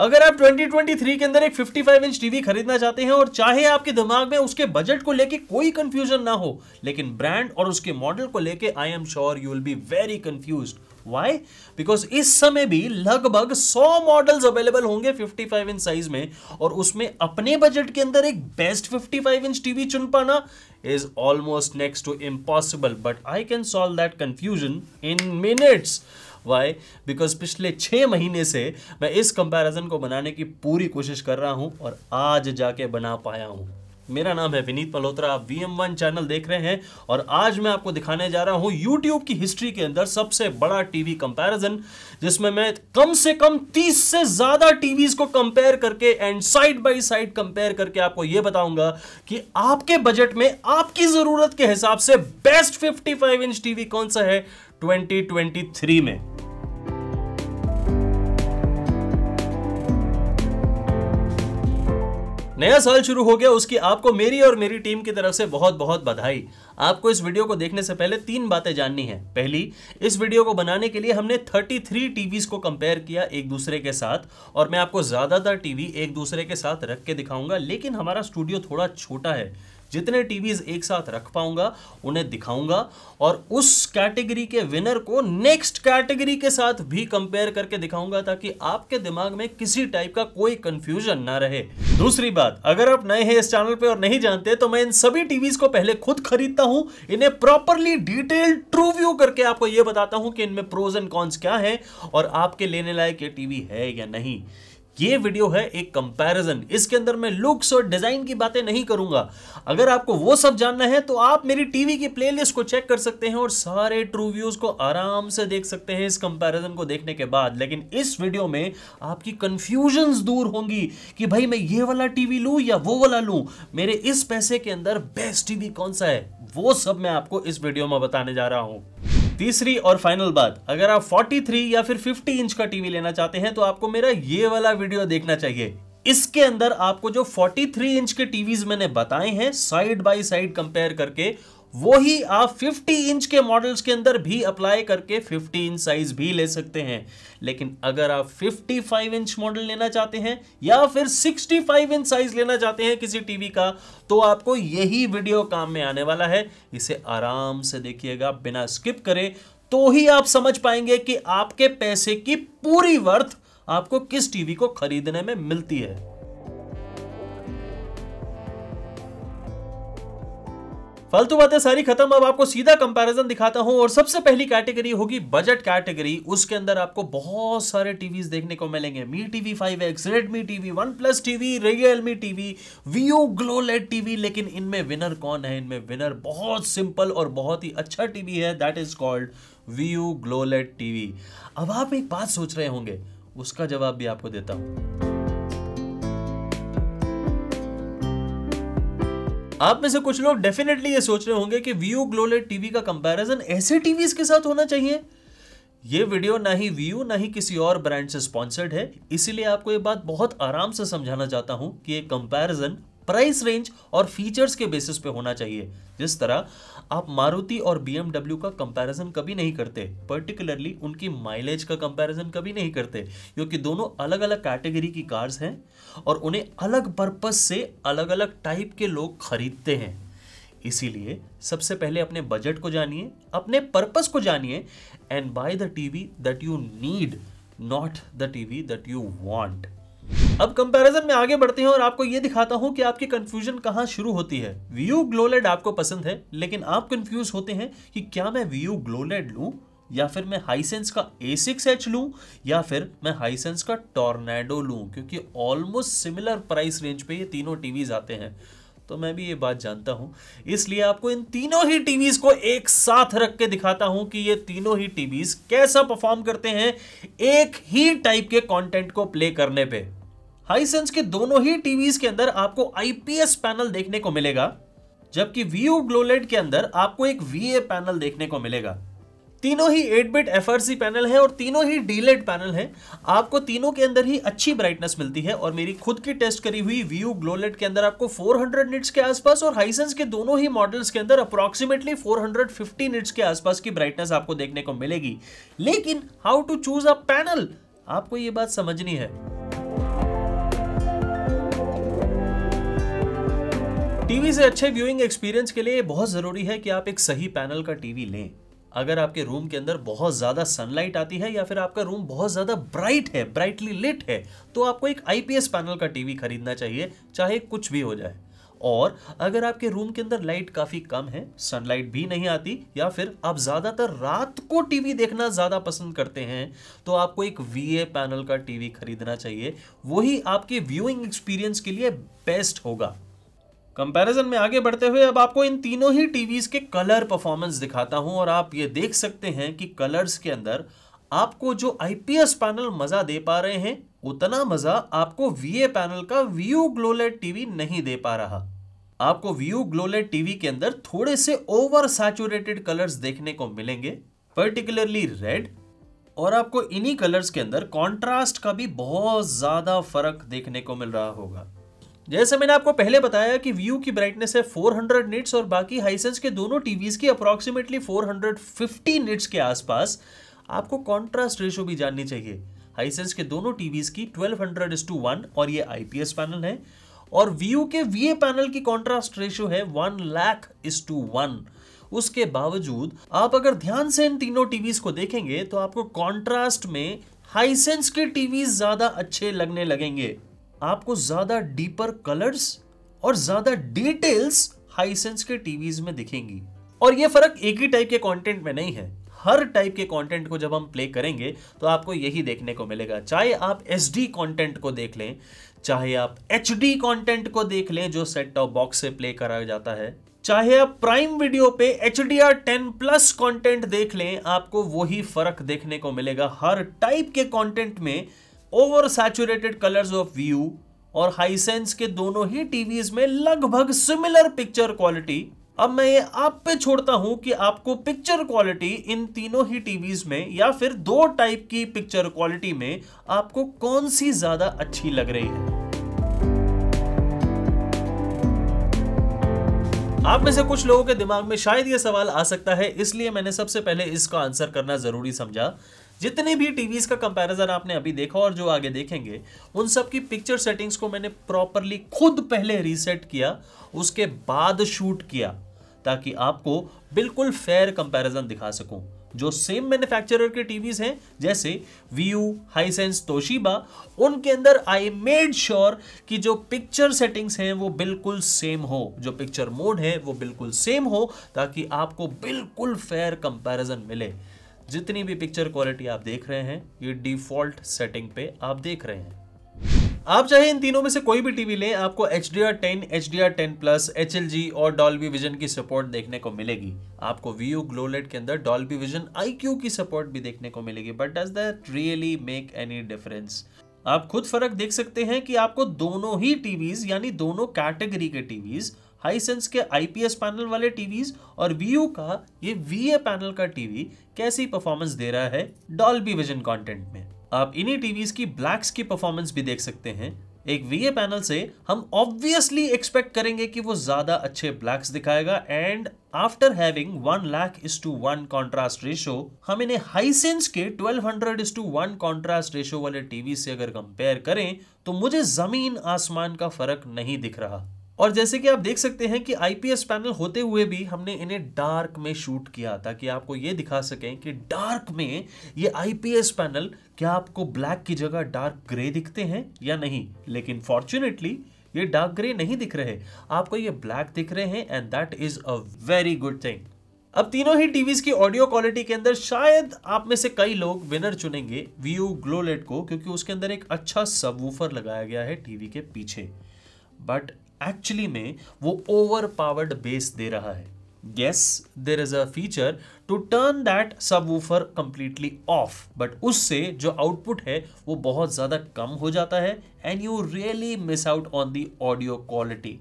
अगर आप 2023 के अंदर एक 55 इंच टीवी खरीदना चाहते हैं और चाहे आपके दिमाग में उसके बजट को लेके कोई कंफ्यूजन ना हो लेकिन ब्रांड और उसके मॉडल को लेके I am sure you will be very confuse why because इस समय भी लगभग 100 मॉडल्स अवेलेबल होंगे 55 इंच साइज में और उसमें अपने बजट के अंदर एक बेस्ट 55 इंच टीवी चुन पाना is almost next to impossible but I can solve that confusion in minutes why because पिछले छः महीने से मैं इस कंपैरिजन को बनाने की पूरी कोशिश कर रहा हूँ और आज जाके बना पाया हूँ मेरा नाम है विनीत मल्होत्रा आप वी चैनल देख रहे हैं और आज मैं आपको दिखाने जा रहा हूँ यूट्यूब की हिस्ट्री के अंदर सबसे बड़ा टीवी कंपैरिजन जिसमें मैं कम से कम 30 से ज़्यादा टीवीज को कंपेयर करके and side by side compare करके आपको ये बताऊंगा कि आपके बजट में आपकी ज़रूरत के हिसाब से बेस्ट 55 इंच टीवी कौन सा है ट्वेंटी में नया साल शुरू हो गया उसकी आपको मेरी और मेरी टीम की तरफ से बहुत बहुत बधाई आपको इस वीडियो को देखने से पहले तीन बातें जाननी है पहली इस वीडियो को बनाने के लिए हमने 33 टीवीज को कंपेयर किया एक दूसरे के साथ और मैं आपको ज़्यादातर टीवी एक दूसरे के साथ रख के दिखाऊंगा लेकिन हमारा स्टूडियो थोड़ा छोटा है जितने टीवीज एक साथ रख पाऊंगा उन्हें दिखाऊंगा और उस कैटेगरी के विनर को नेक्स्ट कैटेगरी के साथ भी कंपेयर करके दिखाऊंगा ताकि आपके दिमाग में किसी टाइप का कोई कंफ्यूजन ना रहे दूसरी बात अगर आप नए हैं इस चैनल पे और नहीं जानते तो मैं इन सभी टीवीज को पहले खुद खरीदता हूं इन्हें प्रॉपरली डिटेल ट्रू व्यू करके आपको यह बताता हूं कि इनमें प्रोज एंड कॉन्स क्या है और आपके लेने लायक ये टीवी है या नहीं ये वीडियो है एक कंपैरिजन इसके अंदर मैं लुक्स और डिजाइन की बातें नहीं करूंगा अगर आपको वो सब जानना है तो आप मेरी टीवी की प्लेलिस्ट को चेक कर सकते हैं और सारे ट्रू व्यूज को आराम से देख सकते हैं इस कंपैरिजन को देखने के बाद लेकिन इस वीडियो में आपकी कंफ्यूजन दूर होंगी कि भाई मैं ये वाला टीवी लू या वो वाला लू मेरे इस पैसे के अंदर बेस्ट टीवी कौन सा है वो सब मैं आपको इस वीडियो में बताने जा रहा हूं तीसरी और फाइनल बात अगर आप 43 या फिर 50 इंच का टीवी लेना चाहते हैं तो आपको मेरा ये वाला वीडियो देखना चाहिए इसके अंदर आपको जो 43 इंच के टीवीज मैंने बताए हैं साइड बाय साइड कंपेयर करके वो ही आप 50 इंच के मॉडल्स के अंदर भी अप्लाई करके 50 इंच साइज भी ले सकते हैं लेकिन अगर आप 55 इंच मॉडल लेना चाहते हैं या फिर 65 इंच साइज लेना चाहते हैं किसी टीवी का तो आपको यही वीडियो काम में आने वाला है इसे आराम से देखिएगा बिना स्किप करे तो ही आप समझ पाएंगे कि आपके पैसे की पूरी वर्थ आपको किस टीवी को खरीदने में मिलती है फालतू बातें सारी खत्म अब आपको सीधा कंपैरिजन दिखाता हूं और सबसे पहली कैटेगरी होगी बजट कैटेगरी उसके अंदर आपको बहुत सारे टीवीज देखने को मिलेंगे Mi TV five X Redmi TV OnePlus TV Realme TV Vu GloLED TV लेकिन इनमें विनर कौन है इनमें विनर बहुत सिंपल और बहुत ही अच्छा टीवी है that is called Vu GloLED TV अब आप एक बात सोच रहे होंगे उसका जवाब भी आपको देता हूं आप में से कुछ लोग डेफिनेटली ये सोच रहे होंगे कि व्यू ग्लोलेट टीवी का कंपैरिजन ऐसे टीवीज के साथ होना चाहिए ये वीडियो ना ही व्यू ना ही किसी और ब्रांड से स्पॉन्सर्ड है इसीलिए आपको ये बात बहुत आराम से समझाना चाहता हूं कि ये कंपैरिजन प्राइस रेंज और फीचर्स के बेसिस पे होना चाहिए जिस तरह आप मारुति और बीएमडब्ल्यू का कंपैरिजन कभी नहीं करते पर्टिकुलरली उनकी माइलेज का कंपैरिजन कभी नहीं करते क्योंकि दोनों अलग अलग कैटेगरी की कार्स हैं और उन्हें अलग पर्पस से अलग अलग टाइप के लोग खरीदते हैं इसीलिए सबसे पहले अपने बजट को जानिए अपने पर्पस को जानिए and buy the TV that you need not the TV that you want अब कंपैरिजन में आगे बढ़ते हैं और आपको ये दिखाता हूँ कि आपकी कंफ्यूजन कहाँ शुरू होती है व्यू ग्लोलेड आपको पसंद है लेकिन आप कंफ्यूज होते हैं कि क्या मैं व्यू ग्लोलेड लूँ या फिर मैं हाईसेंस का ए सिक्स एच लूँ या फिर मैं हाईसेंस का टॉर्नेडो लूँ क्योंकि ऑलमोस्ट सिमिलर प्राइस रेंज पे ये तीनों टीवीज़ आते हैं तो मैं भी ये बात जानता हूं इसलिए आपको इन तीनों ही टीवीज को एक साथ रख के दिखाता हूं कि ये तीनों ही टीवीज कैसा परफॉर्म करते हैं एक ही टाइप के कंटेंट को प्ले करने पे हाईसेंस के दोनों ही टीवीज के अंदर आपको आईपीएस पैनल देखने को मिलेगा जबकि व्यू ग्लोलेट के अंदर आपको एक वी पैनल देखने को मिलेगा तीनों ही 8 बिट एफ पैनल है और तीनों ही डीलेट पैनल है आपको तीनों के अंदर ही अच्छी ब्राइटनेस मिलती है और मेरी खुद की टेस्ट करी हुई व्यू ग्लोलेट के अंदर आपको 400 निट्स के आसपास और हाइसेंस के दोनों ही मॉडल्स के अंदर अप्रॉक्सीमेटली 450 निट्स के आसपास की ब्राइटनेस आपको देखने को मिलेगी लेकिन how to choose a panel आपको ये बात समझनी है टीवी से अच्छे व्यूइंग एक्सपीरियंस के लिए बहुत ज़रूरी है कि आप एक सही पैनल का टीवी लें अगर आपके रूम के अंदर बहुत ज़्यादा सनलाइट आती है या फिर आपका रूम बहुत ज़्यादा ब्राइट है ब्राइटली लिट है तो आपको एक आईपीएस पैनल का टीवी खरीदना चाहिए चाहे कुछ भी हो जाए और अगर आपके रूम के अंदर लाइट काफ़ी कम है सनलाइट भी नहीं आती या फिर आप ज़्यादातर रात को टीवी देखना ज़्यादा पसंद करते हैं तो आपको एक वी पैनल का टीवी खरीदना चाहिए वही आपके व्यूइंग एक्सपीरियंस के लिए बेस्ट होगा कंपैरिजन में आगे बढ़ते हुए अब आपको इन तीनों ही टीवीज के कलर परफॉर्मेंस दिखाता हूं और आप ये देख सकते हैं कि कलर्स के अंदर आपको जो आईपीएस पैनल मजा दे पा रहे हैं उतना मजा आपको वीए पैनल का व्यू ग्लोलेट टीवी नहीं दे पा रहा आपको व्यू ग्लोलेट टीवी के अंदर थोड़े से ओवर सैचुरेटेड कलर्स देखने को मिलेंगे पर्टिकुलरली रेड और आपको इन्हीं कलर्स के अंदर कॉन्ट्रास्ट का भी बहुत ज्यादा फर्क देखने को मिल रहा होगा जैसे मैंने आपको पहले बताया कि व्यू की ब्राइटनेस है 400 निट्स और बाकी हाईसेंस के दोनों टीवीज की अप्रॉक्सीमेटली 450 निट्स के आसपास आपको कॉन्ट्रास्ट रेशो भी जाननी चाहिए हाइसेंस के दोनों टीवीज की 1200 हंड्रेड टू वन और ये आईपीएस पैनल है और व्यू के वीए पैनल की कॉन्ट्रास्ट रेशियो है one lakh is to one उसके बावजूद आप अगर ध्यान से इन तीनों टीवीज को देखेंगे तो आपको कॉन्ट्रास्ट में हाइसेंस के टीवीज ज्यादा अच्छे लगने लगेंगे आपको ज़्यादा डीपर कलर्स और ज़्यादा डिटेल्स हाईसेंस के टीवीज में दिखेंगी और ये फर्क एक ही टाइप के कंटेंट में नहीं है हर टाइप के कंटेंट को जब हम प्ले करेंगे तो आपको यही देखने को मिलेगा चाहे आप एच डी कॉन्टेंट को देख लें चाहे आप एच डी कॉन्टेंट को देख लें जो सेट टॉप बॉक्स से प्ले करा जाता है चाहे आप प्राइम वीडियो पे H D R ten plus content देख लें आपको वही फर्क देखने को मिलेगा हर टाइप के कॉन्टेंट में over saturated colours of Vu और हाईसेंस के दोनों ही टीवीज में लगभग सिमिलर पिक्चर क्वालिटी अब मैं ये आप पे छोड़ता हूं कि आपको पिक्चर क्वालिटी इन तीनों ही टीवीज में या फिर दो टाइप की पिक्चर क्वालिटी में आपको कौन सी ज्यादा अच्छी लग रही है आप में से कुछ लोगों के दिमाग में शायद यह सवाल आ सकता है इसलिए मैंने सबसे पहले इसका आंसर करना जरूरी समझा जितने भी टीवीज़ का कंपैरिजन आपने अभी देखा और जो आगे देखेंगे उन सब की पिक्चर सेटिंग्स को मैंने प्रॉपरली खुद पहले रीसेट किया उसके बाद शूट किया ताकि आपको बिल्कुल फेयर कंपैरिजन दिखा सकूं जो सेम मैन्युफैक्चरर के टीवीज हैं जैसे वीयू हाईसेंस तोशीबा उनके अंदर आई मेड श्योर कि जो पिक्चर सेटिंग्स हैं वो बिल्कुल सेम हो जो पिक्चर मोड है वो बिल्कुल सेम हो ताकि आपको बिल्कुल फेयर कंपैरिजन मिले जितनी भी पिक्चर क्वालिटी आप देख रहे हैं ये डिफॉल्ट सेटिंग पे आप देख रहे हैं आप चाहे इन तीनों में से कोई भी टीवी लें आपको H D R ten H D R ten plus H L G और डॉल्बी विजन की सपोर्ट देखने को मिलेगी आपको वी यू ग्लोलेट के अंदर डॉल्बी विजन आई क्यू की सपोर्ट भी देखने को मिलेगी but does that really make any difference आप खुद फर्क देख सकते हैं कि आपको दोनों ही टीवीज यानी दोनों कैटेगरी के टीवीज हाईसेंस के आईपीएस पैनल वाले टीवीज और वीयू का ये वीए पैनल का टीवी कैसी परफॉर्मेंस दे रहा है डॉल्बी विजन कॉन्टेंट में आप इन्हीं टीवीज की ब्लैक्स की परफॉर्मेंस भी देख सकते हैं एक वीए पैनल से हम ऑब्वियसली एक्सपेक्ट करेंगे कि वो ज्यादा अच्छे ब्लैक्स दिखाएगा and after having one lakh is to one contrast ratio हम इन्हें हाईसेंस के twelve hundred is to one contrast ratio वाले टीवी से अगर कंपेयर करें तो मुझे जमीन आसमान का फर्क नहीं दिख रहा और जैसे कि आप देख सकते हैं कि आईपीएस पैनल होते हुए भी हमने इन्हें डार्क में शूट किया ताकि आपको ये दिखा सकें कि डार्क में ये आईपीएस पैनल क्या आपको ब्लैक की जगह डार्क ग्रे दिखते हैं या नहीं लेकिन फॉर्चुनेटली ये डार्क ग्रे नहीं दिख रहे आपको ये ब्लैक दिख रहे हैं and that is a very good thing अब तीनों ही टीवीज की ऑडियो क्वालिटी के अंदर शायद आप में से कई लोग विनर चुनेंगे व्यू ग्लोलेट को क्योंकि उसके अंदर एक अच्छा सबवूफर लगाया गया है टीवी के पीछे बट एक्चुअली में वो ओवर पावर्ड बेस दे रहा है guess there is a feature to turn that वो फर कंप्लीटली ऑफ बट उससे जो आउटपुट है वो बहुत ज्यादा कम हो जाता है and you really miss out on the audio quality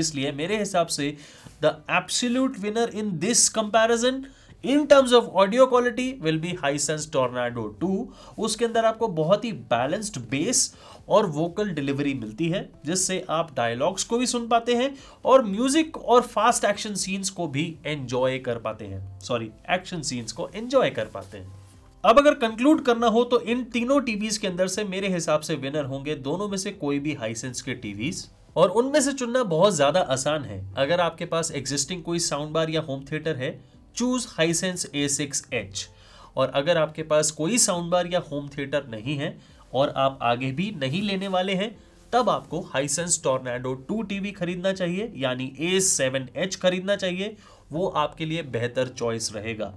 इसलिए मेरे हिसाब से the absolute winner in this comparison in terms of audio quality will be Hisense Tornado two उसके अंदर आपको बहुत ही बैलेंस्ड बेस और वोकल डिलीवरी मिलती है जिससे आप डायलॉग्स को भी सुन पाते हैं और म्यूजिक और फास्ट एक्शन सीन्स को भी एंजॉय कर पाते हैं सॉरी एक्शन सीन्स को एंजॉय कर पाते हैं अब अगर कंक्लूड करना हो तो इन तीनों टीवीज के अंदर से मेरे हिसाब से विनर होंगे दोनों में से कोई भी हाईसेंस के टीवीज और उनमें से चुनना बहुत ज्यादा आसान है अगर आपके पास एग्जिस्टिंग कोई साउंड बार या होम थिएटर है choose Hisense A six H और अगर आपके पास कोई साउंड बार या होम थिएटर नहीं है और आप आगे भी नहीं लेने वाले हैं तब आपको हाईसेंस टोर्नाडो टू टीवी खरीदना चाहिए यानी ए सेवन एच खरीदना चाहिए वो आपके लिए बेहतर चॉइस रहेगा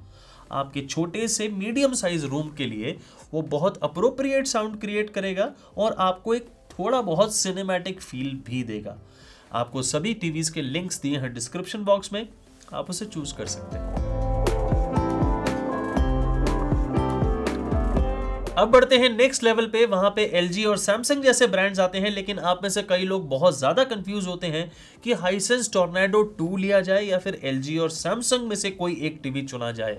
आपके छोटे से मीडियम साइज रूम के लिए वो बहुत अप्रोप्रिएट साउंड क्रिएट करेगा और आपको एक थोड़ा बहुत सिनेमैटिक फील भी देगा आपको सभी टीवीज़ के लिंक्स दिए हैं डिस्क्रिप्शन बॉक्स में आप उसे चूज़ कर सकते हैं अब बढ़ते हैं नेक्स्ट लेवल पे वहां पे एल और सैमसंग जैसे ब्रांड्स आते हैं लेकिन आप में से कई लोग बहुत ज़्यादा कंफ्यूज होते हैं कि हाइसेंस टोर्नेडो 2 लिया जाए या फिर एल और सैमसंग में से कोई एक टीवी चुना जाए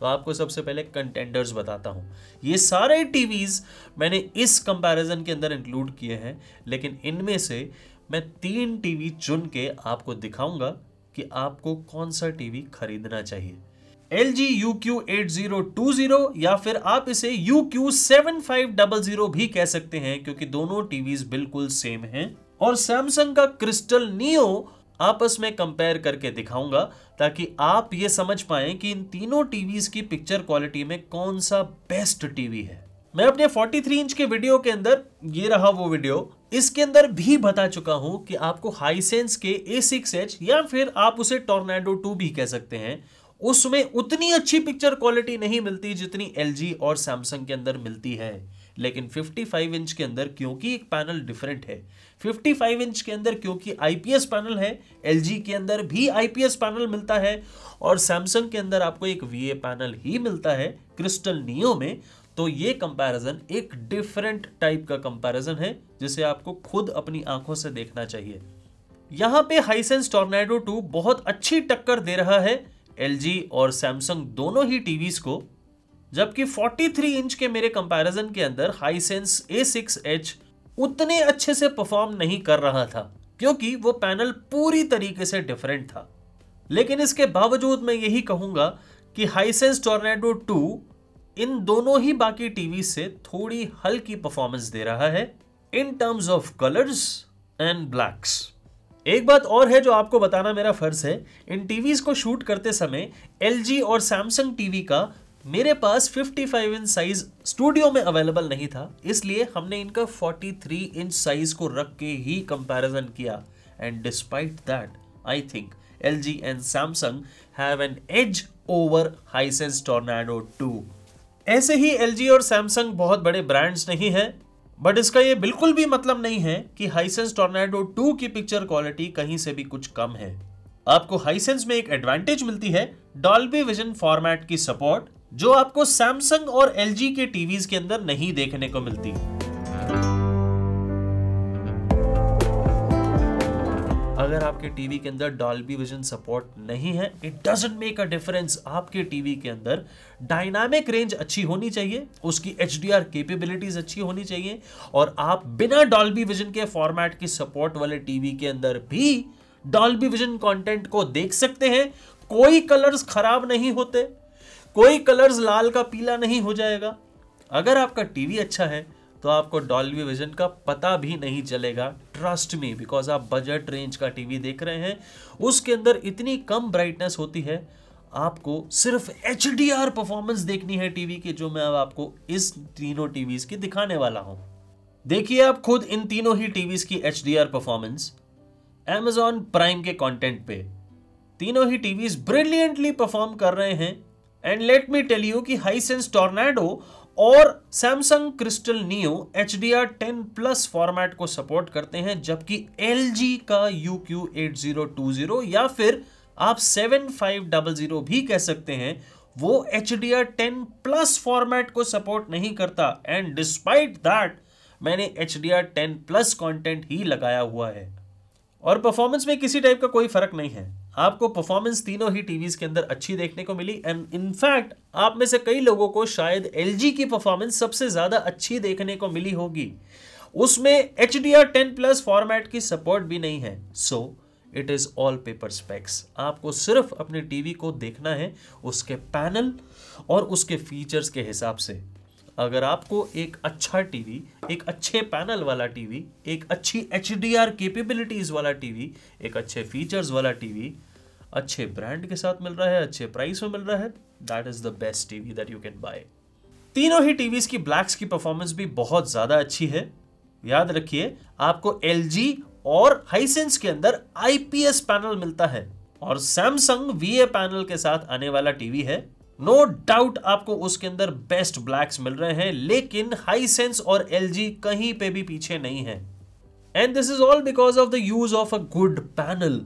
तो आपको सबसे पहले कंटेंडर्स बताता हूँ ये सारे टीवीज़ मैंने इस कंपैरिजन के अंदर इंक्लूड किए हैं लेकिन इनमें से मैं तीन टीवी चुन के आपको दिखाऊंगा कि आपको कौन सा टीवी खरीदना चाहिए L G U Q eight zero two zero या फिर आप इसे U Q seven five double zero भी कह सकते हैं क्योंकि दोनों टीवी बिल्कुल सेम हैं और सैमसंग का क्रिस्टल नियो आपस में कंपेयर करके दिखाऊंगा ताकि आप ये समझ पाए कि इन तीनों टीवीज की पिक्चर क्वालिटी में कौन सा बेस्ट टीवी है मैं अपने 43 इंच के वीडियो के अंदर ये रहा वो वीडियो इसके अंदर भी बता चुका हूं कि आपको हाईसेंस के A6H या फिर आप उसे टॉर्नेडो 2 भी कह सकते हैं उसमें उतनी अच्छी पिक्चर क्वालिटी नहीं मिलती जितनी एल और सैमसंग के अंदर मिलती है लेकिन 55 इंच के अंदर क्योंकि एक पैनल डिफरेंट है 55 इंच के अंदर क्योंकि आईपीएस पैनल है एल के अंदर भी आईपीएस पैनल मिलता है और सैमसंग के अंदर आपको एक वी पैनल ही मिलता है क्रिस्टल नियो में तो ये कंपैरिजन एक डिफरेंट टाइप का कंपैरिजन है जिसे आपको खुद अपनी आंखों से देखना चाहिए यहां पे हाईसेंस टॉर्नेडो 2 बहुत अच्छी टक्कर दे रहा है एल और सैमसंग दोनों ही टीवी को जबकि 43 इंच के मेरे कंपैरिजन के अंदर हाईसेंस एच उतने अच्छे से परफॉर्म नहीं कर रहा था क्योंकि वो पैनल पूरी तरीके से डिफरेंट था लेकिन इसके बावजूद मैं यही कहूंगा कि हाईसेंस टोर्नेडो इन दोनों ही बाकी टीवी से थोड़ी हल्की परफॉर्मेंस दे रहा है in terms of colours and blacks एक बात और है जो आपको बताना मेरा फर्ज है इन टीवीज को शूट करते समय एल और सैमसंग टीवी का मेरे पास 55 इंच साइज स्टूडियो में अवेलेबल नहीं था इसलिए हमने इनका 43 इंच साइज को रख के ही कंपैरिजन किया and despite that I think LG and Samsung have an edge over Hisense Tornado ऐसे ही एल और सैमसंग बहुत बड़े ब्रांड्स नहीं है बट इसका ये बिल्कुल भी मतलब नहीं है कि हाइसेंस टॉर्नेडो 2 की पिक्चर क्वालिटी कहीं से भी कुछ कम है आपको हाईसेंस में एक एडवांटेज मिलती है डॉल्बी विजन फॉर्मेट की सपोर्ट जो आपको सैमसंग और एल के टीवीज के अंदर नहीं देखने को मिलती आपके टीवी के अंदर डॉल्बी विजन सपोर्ट नहीं है it doesn't make a difference आपके टीवी के अंदर डायनामिक रेंज अच्छी होनी चाहिए उसकी एच कैपेबिलिटीज अच्छी होनी चाहिए और आप बिना डॉल्बी विजन के फॉर्मेट की सपोर्ट वाले टीवी के अंदर भी डॉल्बी विजन कंटेंट को देख सकते हैं कोई कलर्स खराब नहीं होते कोई कलर्स लाल का पीला नहीं हो जाएगा अगर आपका टीवी अच्छा है तो आपको डॉल्वी विजन का पता भी नहीं चलेगा ट्रस्ट में बिकॉज आप बजट रेंज का टीवी देख रहे हैं उसके अंदर इतनी कम ब्राइटनेस होती है आपको सिर्फ एच परफॉर्मेंस देखनी है टीवी की जो मैं अब आपको इस तीनों टीवीज़ की दिखाने वाला हूं देखिए आप खुद इन तीनों ही टीवीज़ की एच परफॉर्मेंस एमेजॉन प्राइम के कंटेंट पे तीनों ही टीवीज ब्रिलियंटली परफॉर्म कर रहे हैं and let me tell you कि हाई सेंस टॉर्नेडो और Samsung Crystal Neo H D R ten plus format को सपोर्ट करते हैं जबकि एल जी का U Q eight zero two zero या फिर आप सेवन फाइव डबल जीरो भी कह सकते हैं वो H D R ten plus format को सपोर्ट नहीं करता एंड डिस्पाइट दैट मैंने H D R ten plus content ही लगाया हुआ है और परफॉर्मेंस में किसी टाइप का कोई फर्क नहीं है आपको परफॉर्मेंस तीनों ही टीवीज़ के अंदर अच्छी देखने को मिली एंड इनफैक्ट आप में से कई लोगों को शायद एल की परफॉर्मेंस सबसे ज़्यादा अच्छी देखने को मिली होगी उसमें H D R ten plus format की सपोर्ट भी नहीं है so it is all paper specs आपको सिर्फ अपनी टीवी को देखना है उसके पैनल और उसके फीचर्स के हिसाब से अगर आपको एक अच्छा टीवी एक अच्छे पैनल वाला टीवी एक अच्छी एच डी आर केपेबिलिटीज़ वाला टीवी एक अच्छे फीचर्स वाला टीवी अच्छे ब्रांड के साथ मिल रहा है अच्छे प्राइस में मिल रहा है that is the best TV that you can buy तीनों ही टीवी की ब्लैक्स की परफॉर्मेंस भी बहुत ज़्यादा अच्छी है याद रखिए आपको एल और हाईसेंस के अंदर आईपीएस पैनल मिलता है और सैमसंग वी पैनल के साथ आने वाला टीवी है नो no डाउट आपको उसके अंदर बेस्ट ब्लैक्स मिल रहे हैं लेकिन हाई सेंस और एल कहीं पे भी पीछे नहीं है and this is all because of the use of a good panel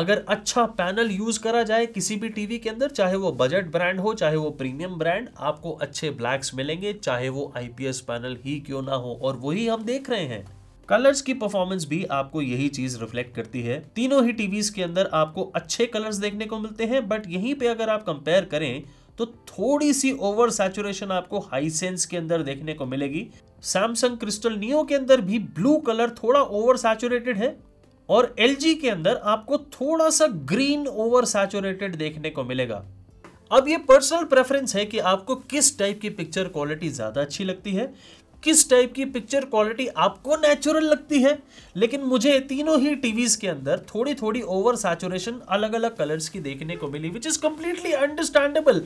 अगर अच्छा पैनल यूज करा जाए किसी भी टीवी के अंदर चाहे वो बजट ब्रांड हो चाहे वो प्रीमियम ब्रांड आपको अच्छे ब्लैक्स मिलेंगे चाहे वो आईपीएस पैनल ही क्यों ना हो और वही हम देख रहे हैं कलर्स की परफॉर्मेंस भी आपको यही चीज रिफ्लेक्ट करती है तीनों ही टीवीज के अंदर आपको अच्छे कलर्स देखने को मिलते हैं बट यहीं पे अगर आप कंपेयर करें तो थोड़ी सी ओवर सैचुरेशन आपको हाई सेंस के अंदर देखने को मिलेगी सैमसंग क्रिस्टल नियो के अंदर भी ब्लू कलर थोड़ा ओवर सैचुरेटेड है और एल के अंदर आपको थोड़ा सा ग्रीन ओवर सैचुरेटेड देखने को मिलेगा अब ये पर्सनल प्रेफरेंस है कि आपको किस टाइप की पिक्चर क्वालिटी ज़्यादा अच्छी लगती है किस टाइप की पिक्चर क्वालिटी आपको नेचुरल लगती है लेकिन मुझे तीनों ही टीवीज के अंदर थोड़ी थोड़ी ओवर सैचुरेशन अलग अलग कलर्स की देखने को मिली which is completely understandable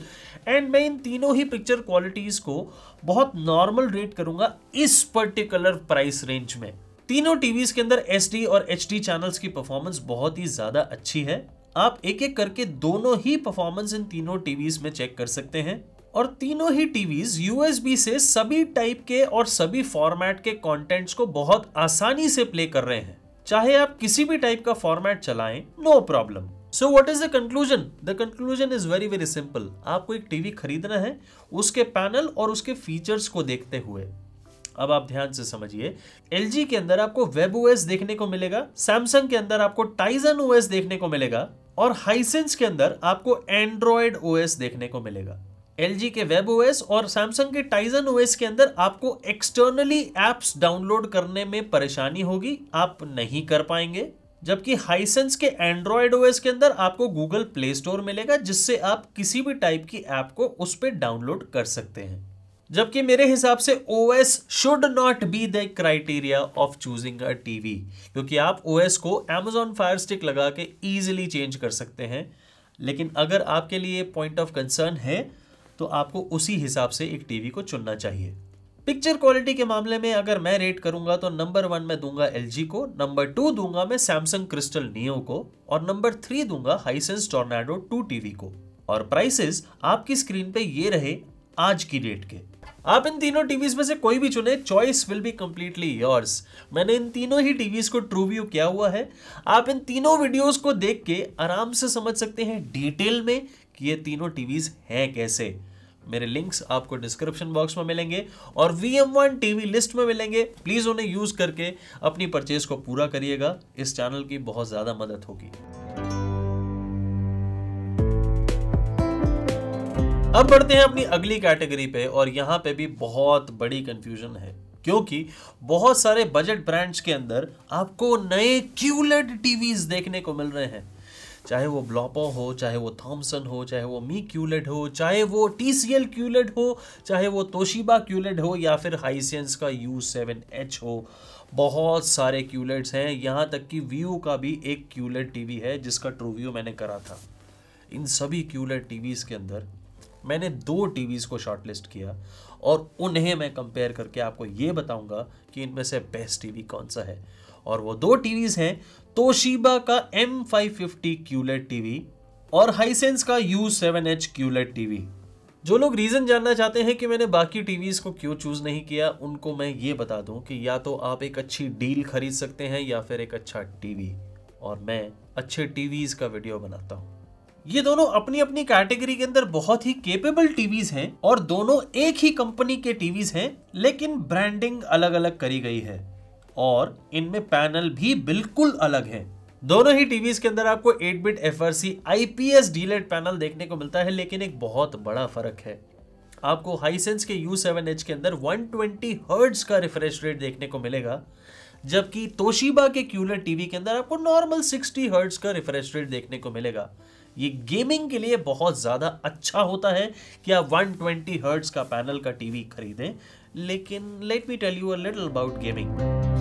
and मैं इन तीनों ही पिक्चर क्वालिटीज को बहुत नॉर्मल रेट करूंगा इस पर्टिकुलर प्राइस रेंज में तीनों टीवीज के अंदर एस और एच चैनल्स की परफॉर्मेंस बहुत ही ज्यादा अच्छी है आप एक एक करके दोनों ही परफॉर्मेंस इन तीनों टीवीज में चेक कर सकते हैं और तीनों ही टीवीज यूएसबी से सभी टाइप के और सभी फॉर्मेट के कंटेंट्स को बहुत आसानी से प्ले कर रहे हैं चाहे आप किसी भी टाइप का फॉर्मेट चलाएं no problem so what is the conclusion the conclusion is very very simple आपको एक टीवी खरीदना है उसके पैनल और उसके फीचर्स को देखते हुए अब आप ध्यान से समझिए एल के अंदर आपको वेब ओएस देखने को मिलेगा सैमसंग के अंदर आपको टाइजन ओएस देखने को मिलेगा और हाइसेंस के अंदर आपको एंड्रॉयड ओएस देखने को मिलेगा एल के वेब ओ और सैमसंग के टाइजन ओएस के अंदर आपको एक्सटर्नली एप्स डाउनलोड करने में परेशानी होगी आप नहीं कर पाएंगे जबकि हाइसेंस के एंड्रॉयड ओएस के अंदर आपको गूगल प्ले स्टोर मिलेगा जिससे आप किसी भी टाइप की ऐप को उस पर डाउनलोड कर सकते हैं जबकि मेरे हिसाब से O S should not be the criteria of choosing a TV क्योंकि आप ओ एस को एमेजॉन फायर स्टिक लगा के ईजिली चेंज कर सकते हैं लेकिन अगर आपके लिए पॉइंट ऑफ कंसर्न है तो आपको उसी हिसाब से एक टीवी को चुनना चाहिए पिक्चर क्वालिटी के मामले में अगर मैं रेट करूंगा तो नंबर वन में दूंगा एल को नंबर टू दूंगा मैं सैमसंग क्रिस्टल नियो को और नंबर थ्री दूंगा हाईसेंस टोर्नाडो टू टीवी को और प्राइसेस आपकी स्क्रीन पे ये रहे आज की डेट के आप इन तीनों टीवीज में से कोई भी चुने choice will be completely yours मैंने इन तीनों ही टीवीज को ट्रू व्यू किया हुआ है आप इन तीनों वीडियोस को देख के आराम से समझ सकते हैं डिटेल में कि ये तीनों टीवीज़ हैं कैसे मेरे लिंक्स आपको डिस्क्रिप्शन बॉक्स में मिलेंगे और V M one TV list में मिलेंगे प्लीज़ उन्हें यूज़ करके अपनी परचेज को पूरा करिएगा इस चैनल की बहुत ज़्यादा मदद होगी अब बढ़ते हैं अपनी अगली कैटेगरी पे और यहां पे भी बहुत बड़ी कंफ्यूजन है क्योंकि बहुत सारे बजट ब्रांड्स के अंदर आपको नए क्यूलेट टीवीज e देखने को मिल रहे हैं चाहे वो ब्लॉपो हो चाहे वो थॉमसन हो चाहे वो मी क्यूलेट हो चाहे वो टी सी एल क्यूलेट हो चाहे वो तोशीबा क्यूलेट हो या फिर हाईसेंस का यू सेवन एच हो बहुत सारे क्यूलेट्स हैं यहाँ तक कि व्यू का भी एक क्यूलेट टीवी है जिसका ट्रू व्यू मैंने करा था इन सभी क्यूलेट टीवीज़ के अंदर मैंने दो टीवीज़ को शॉर्टलिस्ट किया और उन्हें मैं कंपेयर करके आपको ये बताऊंगा कि इनमें से बेस्ट टीवी कौन सा है और वो दो टीवीज़ हैं तोशीबा का M five fifty QLED TV और हाईसेंस का U seven H QLED TV जो लोग रीज़न जानना चाहते हैं कि मैंने बाकी टीवीज़ को क्यों चूज़ नहीं किया उनको मैं ये बता दूं कि या तो आप एक अच्छी डील खरीद सकते हैं या फिर एक अच्छा टीवी और मैं अच्छे टीवीज़ का वीडियो बनाता हूँ ये दोनों अपनी अपनी कैटेगरी के अंदर बहुत ही केपेबल टीवीज हैं और दोनों एक ही कंपनी के टीवीज हैं लेकिन ब्रांडिंग अलग अलग करी गई है और इनमें पैनल भी बिल्कुल अलग है दोनों ही टीवी के अंदर आपको 8 bit F R C I P S DLED panel देखने को मिलता है लेकिन एक बहुत बड़ा फर्क है आपको हाईसेंस के यू सेवन एच के अंदर 120 ट्वेंटी हर्ट्स का रिफ्रेश रेट देखने को मिलेगा जबकि तोशिबा के क्यूलेट टीवी के अंदर आपको नॉर्मल 60 हर्ट्स का रिफ्रेश रेट देखने को मिलेगा ये गेमिंग के लिए बहुत ज़्यादा अच्छा होता है कि आप 120 ट्वेंटी हर्ट्स का पैनल का टीवी खरीदें लेकिन let me tell you a little about gaming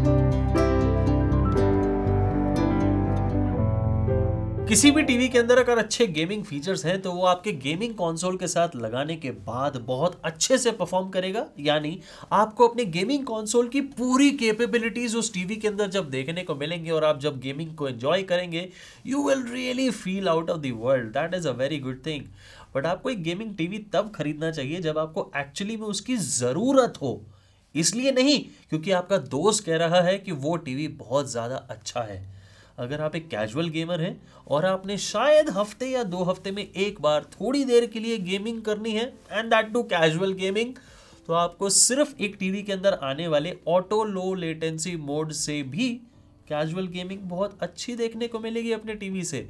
किसी भी टीवी के अंदर अगर अच्छे गेमिंग फीचर्स हैं तो वो आपके गेमिंग कंसोल के साथ लगाने के बाद बहुत अच्छे से परफॉर्म करेगा यानी आपको अपने गेमिंग कंसोल की पूरी कैपेबिलिटीज उस टीवी के अंदर जब देखने को मिलेंगे और आप जब गेमिंग को एंजॉय करेंगे you will really feel out of the world that is a very good thing but आपको एक गेमिंग टीवी तब खरीदना चाहिए जब आपको एक्चुअली में उसकी ज़रूरत हो इसलिए नहीं क्योंकि आपका दोस्त कह रहा है कि वो टीवी बहुत ज़्यादा अच्छा है अगर आप एक कैजुअल गेमर हैं और आपने शायद हफ्ते या दो हफ्ते में एक बार थोड़ी देर के लिए गेमिंग करनी है and that too casual gaming तो आपको सिर्फ एक टीवी के अंदर आने वाले ऑटो लो लेटेंसी मोड से भी कैजुअल गेमिंग बहुत अच्छी देखने को मिलेगी अपने टीवी से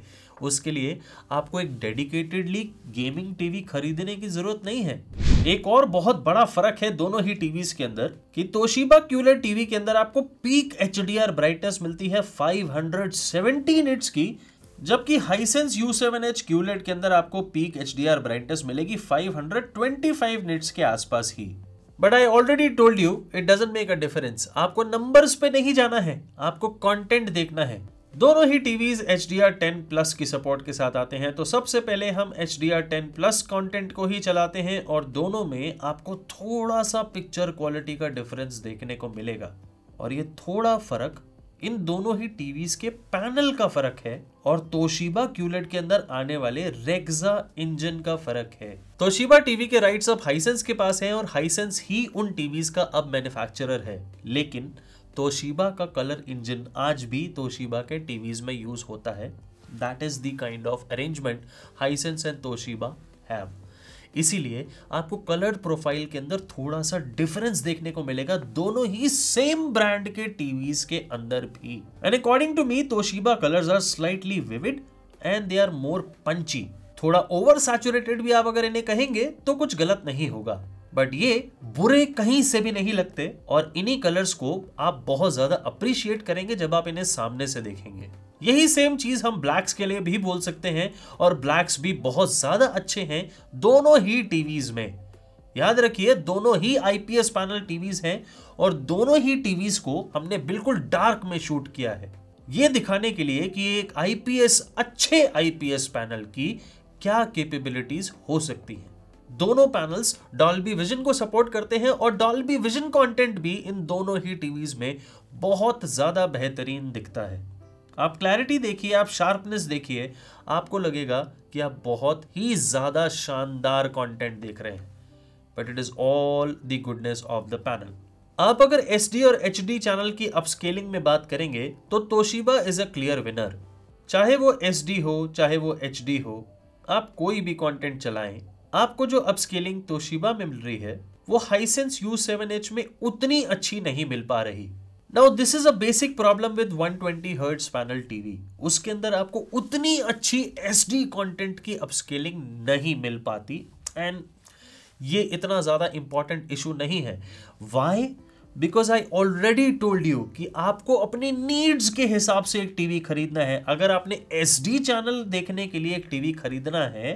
उसके लिए आपको एक डेडिकेटेडली गेमिंग टीवी खरीदने की ज़रूरत नहीं है एक और बहुत बड़ा फर्क है दोनों ही टीवी के अंदर कि तोशीबा क्यूलेट टीवी के अंदर आपको पीक एच ब्राइटनेस मिलती है 570 निट्स की जबकि सेवन एच क्यूलेट के अंदर आपको पीक एच ब्राइटनेस मिलेगी 525 निट्स के आसपास ही but I already told you it doesn't make a difference आपको नंबर्स पे नहीं जाना है आपको कंटेंट देखना है दोनों ही TVs H D R ten plus की सपोर्ट के साथ आते हैं तो सबसे पहले हम H D R ten plus content को ही चलाते हैं और दोनों में आपको थोड़ा सा पिक्चर क्वालिटी का डिफरेंस देखने को मिलेगा और ये थोड़ा फर्क इन दोनों ही टीवीज के पैनल का फर्क है और तोशिबा क्यूलेट के अंदर आने वाले रेग्जा इंजन का फर्क है तोशिबा टीवी के राइट्स अब हाइसेंस के पास हैं और हाइसेंस ही उन टीवीज का अब मैन्युफैक्चरर है लेकिन तोशीबा का कलर इंजन आज भी तोशीबा के टीवीज में यूज़ होता है that is the kind of arrangement Hisense and Toshiba have इसीलिए आपको कलर प्रोफाइल के अंदर थोड़ा सा डिफरेंस देखने को मिलेगा दोनों ही सेम ब्रांड के टीवीज के अंदर भी and according to me Toshiba colours are slightly vivid and they are more punchy थोड़ा ओवर सैचुरेटेड भी आप अगर इन्हें कहेंगे तो कुछ गलत नहीं होगा बट ये बुरे कहीं से भी नहीं लगते और इन्हीं कलर्स को आप बहुत ज़्यादा अप्रिशिएट करेंगे जब आप इन्हें सामने से देखेंगे यही सेम चीज़ हम ब्लैक्स के लिए भी बोल सकते हैं और ब्लैक्स भी बहुत ज़्यादा अच्छे हैं दोनों ही टीवीज़ में याद रखिए दोनों ही आईपीएस पैनल टीवीज़ हैं और दोनों ही टीवीज़ को हमने बिल्कुल डार्क में शूट किया है ये दिखाने के लिए कि एक आईपीएस अच्छे आईपीएस पैनल की क्या कैपेबिलिटीज़ हो सकती हैं दोनों पैनल्स डॉल्बी विजन को सपोर्ट करते हैं और डॉल्बी विजन कंटेंट भी इन दोनों ही टीवीज में बहुत ज़्यादा बेहतरीन दिखता है आप क्लैरिटी देखिए आप शार्पनेस देखिए आपको लगेगा कि आप बहुत ही ज़्यादा शानदार कंटेंट देख रहे हैं but it is all the goodness of the panel आप अगर एस और एच चैनल की अपस्केलिंग में बात करेंगे तो Toshiba is a clear winner चाहे वो एस हो चाहे वो एच हो आप कोई भी कंटेंट चलाएं आपको जो अपस्केलिंग तोशिबा में मिल रही है वो हाईसेंस एच में उतनी अच्छी नहीं मिल पा रही now this is a basic problem with 120 twenty hertz panel TV उसके अंदर आपको उतनी अच्छी एस डी कॉन्टेंट की अपस्केलिंग नहीं मिल पाती एंड ये इतना ज़्यादा इंपॉर्टेंट इशू नहीं है why because I already told you कि आपको अपने नीड्स के हिसाब से एक टीवी खरीदना है अगर आपने एस डी चैनल देखने के लिए एक टीवी खरीदना है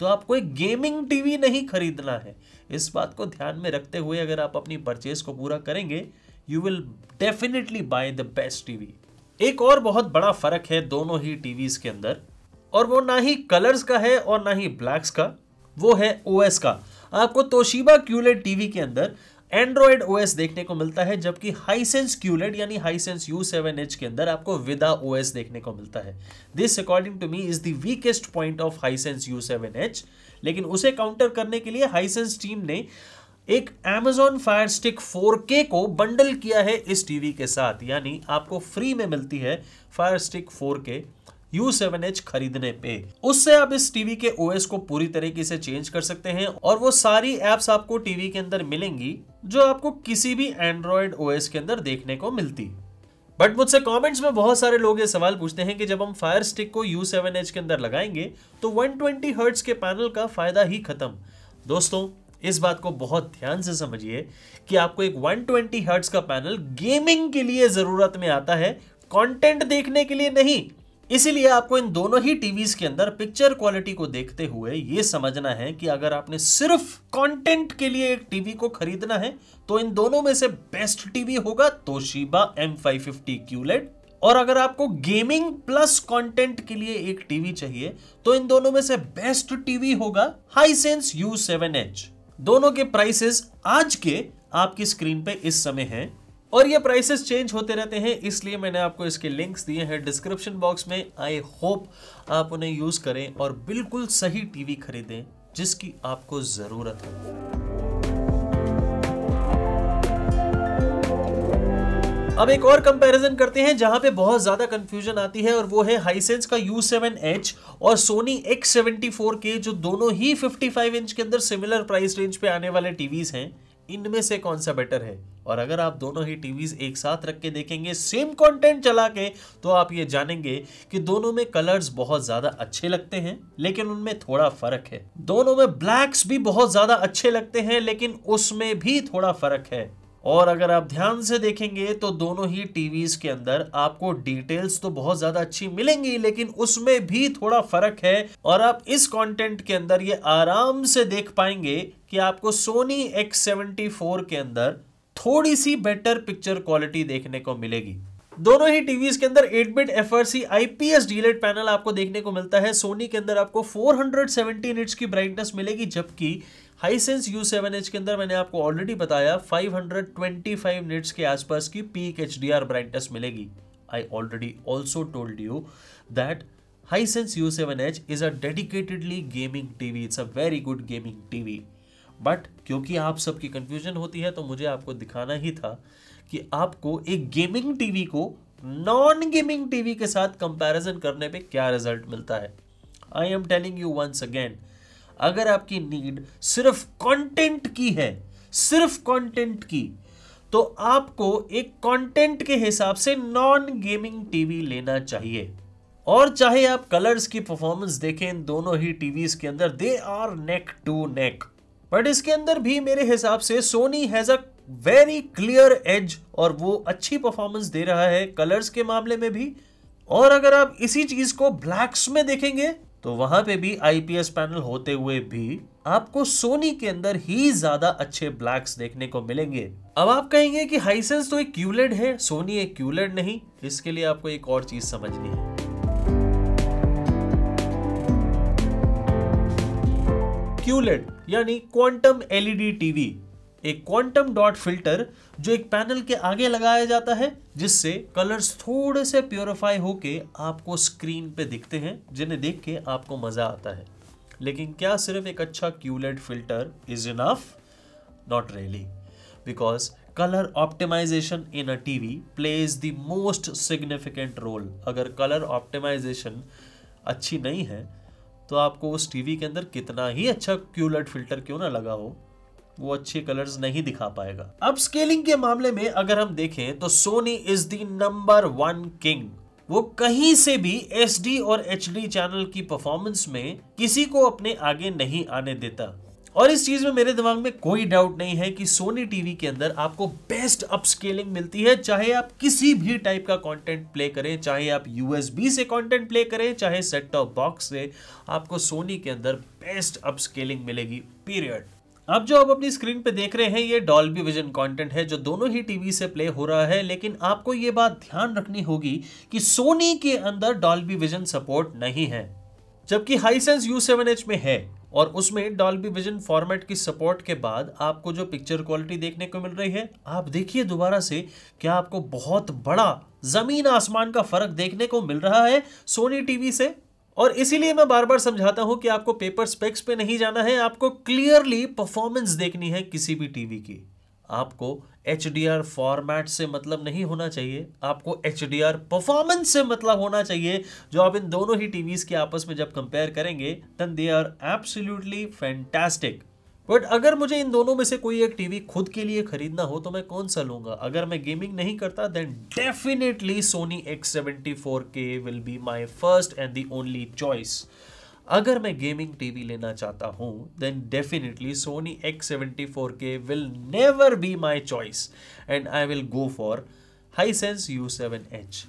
तो आपको एक गेमिंग टीवी नहीं खरीदना है इस बात को ध्यान में रखते हुए अगर आप अपनी परचेज को पूरा करेंगे you will definitely buy the best TV एक और बहुत बड़ा फर्क है दोनों ही टीवीज के अंदर और वो ना ही कलर्स का है और ना ही ब्लैक्स का वो है ओएस का आपको तोशीबा क्यूलेट टीवी के अंदर एंड्रॉयड ओएस देखने को मिलता है जबकि हाईसेंस क्यूलेट यानी हाईसेंस यू सेवन एच के अंदर आपको विदा ओएस देखने को मिलता है this according to me is the weakest point of Hisense U seven H लेकिन उसे काउंटर करने के लिए हाईसेंस टीम ने एक फायर स्टिक फोर 4K को बंडल किया है इस टीवी के साथ यानी आपको फ्री में मिलती है स्टिक फोर 4K U7H खरीदने पे उससे आप इस टीवी के ओएस को पूरी तरीके से चेंज कर सकते हैं और वो सारी एप्स आपको टीवी के अंदर मिलेंगी जो आपको किसी भी एंड्रॉयड ओएस के अंदर देखने को मिलती बट मुझसे कमेंट्स में बहुत सारे लोग ये सवाल पूछते हैं कि जब हम फायर स्टिक को यू सेवन एच के अंदर लगाएंगे तो वन ट्वेंटी हर्ट्स के पैनल का फायदा ही खत्म दोस्तों इस बात को बहुत ध्यान से समझिए कि आपको एक 120 ट्वेंटी का पैनल गेमिंग के लिए जरूरत में आता है कंटेंट देखने के लिए नहीं इसीलिए आपको इन दोनों ही टीवीज के अंदर पिक्चर क्वालिटी को देखते हुए यह समझना है कि अगर आपने सिर्फ कंटेंट के लिए एक टीवी को खरीदना है तो इन दोनों में से बेस्ट टीवी होगा फाइव फिफ्टी क्यूलेट और अगर आपको गेमिंग प्लस कंटेंट के लिए एक टीवी चाहिए तो इन दोनों में से बेस्ट टीवी होगा हाईसेंस एच दोनों के प्राइसेस आज के आपकी स्क्रीन पे इस समय है और ये प्राइसेस चेंज होते रहते हैं इसलिए मैंने आपको इसके लिंक्स दिए हैं डिस्क्रिप्शन बॉक्स में आई होप आप उन्हें यूज़ करें और बिल्कुल सही टीवी खरीदें जिसकी आपको ज़रूरत है अब एक और कंपैरिजन करते हैं जहां पे बहुत ज़्यादा कंफ्यूजन आती है और वो है हाईसेंस का एच और सोनी एक्स सेवेंटी फोर के जो दोनों ही फिफ्टी फाइव इंच के अंदर सिमिलर प्राइस रेंज पे आने वाले टीवीज़ हैं इनमें से कौन सा बेटर है और अगर आप दोनों ही टीवीज एक साथ रख के देखेंगे सेम कंटेंट चला के तो आप ये जानेंगे कि दोनों में कलर्स बहुत ज्यादा अच्छे लगते हैं लेकिन उनमें थोड़ा फर्क है दोनों में ब्लैक्स भी बहुत ज्यादा अच्छे लगते हैं लेकिन उसमें भी थोड़ा फर्क है और अगर आप ध्यान से देखेंगे तो दोनों ही टीवीज के अंदर आपको डिटेल्स तो बहुत ज्यादा अच्छी मिलेंगी लेकिन उसमें भी थोड़ा फर्क है और आप इस कंटेंट के अंदर ये आराम से देख पाएंगे कि आपको सोनी एक्स फोर के अंदर थोड़ी सी बेटर पिक्चर क्वालिटी देखने को मिलेगी दोनों ही टीवी के अंदर 8 bit F R C I P IPS DLED panel आपको देखने को मिलता है सोनी के अंदर आपको 470 निट्स की ब्राइटनेस मिलेगी जबकि हाईसेंस यू सेवन एच के अंदर मैंने आपको ऑलरेडी बताया 525 निट्स के आसपास की peak H D R brightness मिलेगी I already also told you that U seven H is a dedicatedly gaming TV it's a very good gaming TV but क्योंकि आप सबकी कंफ्यूजन होती है तो मुझे आपको दिखाना ही था कि आपको एक गेमिंग टीवी को नॉन गेमिंग टीवी के साथ कंपैरिजन करने पे क्या रिजल्ट मिलता है I am telling you once again अगर आपकी नीड सिर्फ कंटेंट की है सिर्फ कंटेंट की तो आपको एक कंटेंट के हिसाब से नॉन गेमिंग टीवी लेना चाहिए और चाहे आप कलर्स की परफॉर्मेंस देखें दोनों ही टीवीज के अंदर they are neck to neck but इसके अंदर भी मेरे हिसाब से Sony has a very clear edge और वो अच्छी परफॉर्मेंस दे रहा है कलर्स के मामले में भी और अगर आप इसी चीज को ब्लैक्स में देखेंगे तो वहां पे भी आईपीएस पैनल होते हुए भी आपको सोनी के अंदर ही ज्यादा अच्छे ब्लैक्स देखने को मिलेंगे अब आप कहेंगे कि हाइसेंस तो एक क्यूलेड है सोनी एक क्यूलेड नहीं इसके लिए आपको एक और चीज समझनी है क्यूलेट यानी क्वांटम एलईडी टीवी एक क्वांटम डॉट फिल्टर जो एक पैनल के आगे लगाया जाता है जिससे कलर्स थोड़े से प्योरीफाई होके आपको स्क्रीन पे दिखते हैं जिन्हें देख के आपको मज़ा आता है लेकिन क्या सिर्फ एक अच्छा QLED filter is enough not really because colour optimization in a TV plays the most significant role अगर कलर ऑप्टिमाइजेशन अच्छी नहीं है तो आपको उस टीवी के अंदर कितना ही अच्छा क्यूलेट फिल्टर क्यों ना लगा हो वो अच्छे कलर्स नहीं दिखा पाएगा अब स्केलिंग के मामले में अगर हम देखें तो Sony is the number one king वो कहीं से भी एस और एच चैनल की परफॉर्मेंस में किसी को अपने आगे नहीं आने देता और इस चीज में मेरे दिमाग में कोई डाउट नहीं है कि सोनी टीवी के अंदर आपको बेस्ट अपस्केलिंग मिलती है चाहे आप किसी भी टाइप का कंटेंट प्ले करें चाहे आप यूएसबी से कंटेंट प्ले करें चाहे सेट टॉप बॉक्स से आपको सोनी के अंदर बेस्ट अपस्केलिंग मिलेगी पीरियड अब जो आप अपनी स्क्रीन पे देख रहे हैं ये डॉल्बी विजन कंटेंट है जो दोनों ही टीवी से प्ले हो रहा है लेकिन आपको ये बात ध्यान रखनी होगी कि सोनी के अंदर डॉल्बी विजन सपोर्ट नहीं है जबकि हाईसेंस यू सेवन एच में है और उसमें डॉल्बी विजन फॉर्मेट की सपोर्ट के बाद आपको जो पिक्चर क्वालिटी देखने को मिल रही है आप देखिए दोबारा से क्या आपको बहुत बड़ा ज़मीन आसमान का फ़र्क देखने को मिल रहा है सोनी टीवी से और इसीलिए मैं बार बार समझाता हूं कि आपको पेपर स्पेक्स पे नहीं जाना है आपको क्लियरली परफॉर्मेंस देखनी है किसी भी टीवी की आपको एच फॉर्मेट से मतलब नहीं होना चाहिए आपको एच परफॉर्मेंस से मतलब होना चाहिए जो आप इन दोनों ही टीवीज़ के आपस में जब कंपेयर करेंगे then they are absolutely fantastic but अगर मुझे इन दोनों में से कोई एक टीवी खुद के लिए खरीदना हो तो मैं कौन सा लूंगा अगर मैं गेमिंग नहीं करता then definitely Sony X seventy four K will be my first and the only choice अगर मैं गेमिंग टीवी लेना चाहता हूँ then definitely Sony X seventy four K will never be my choice and I will go for Hisense U seven H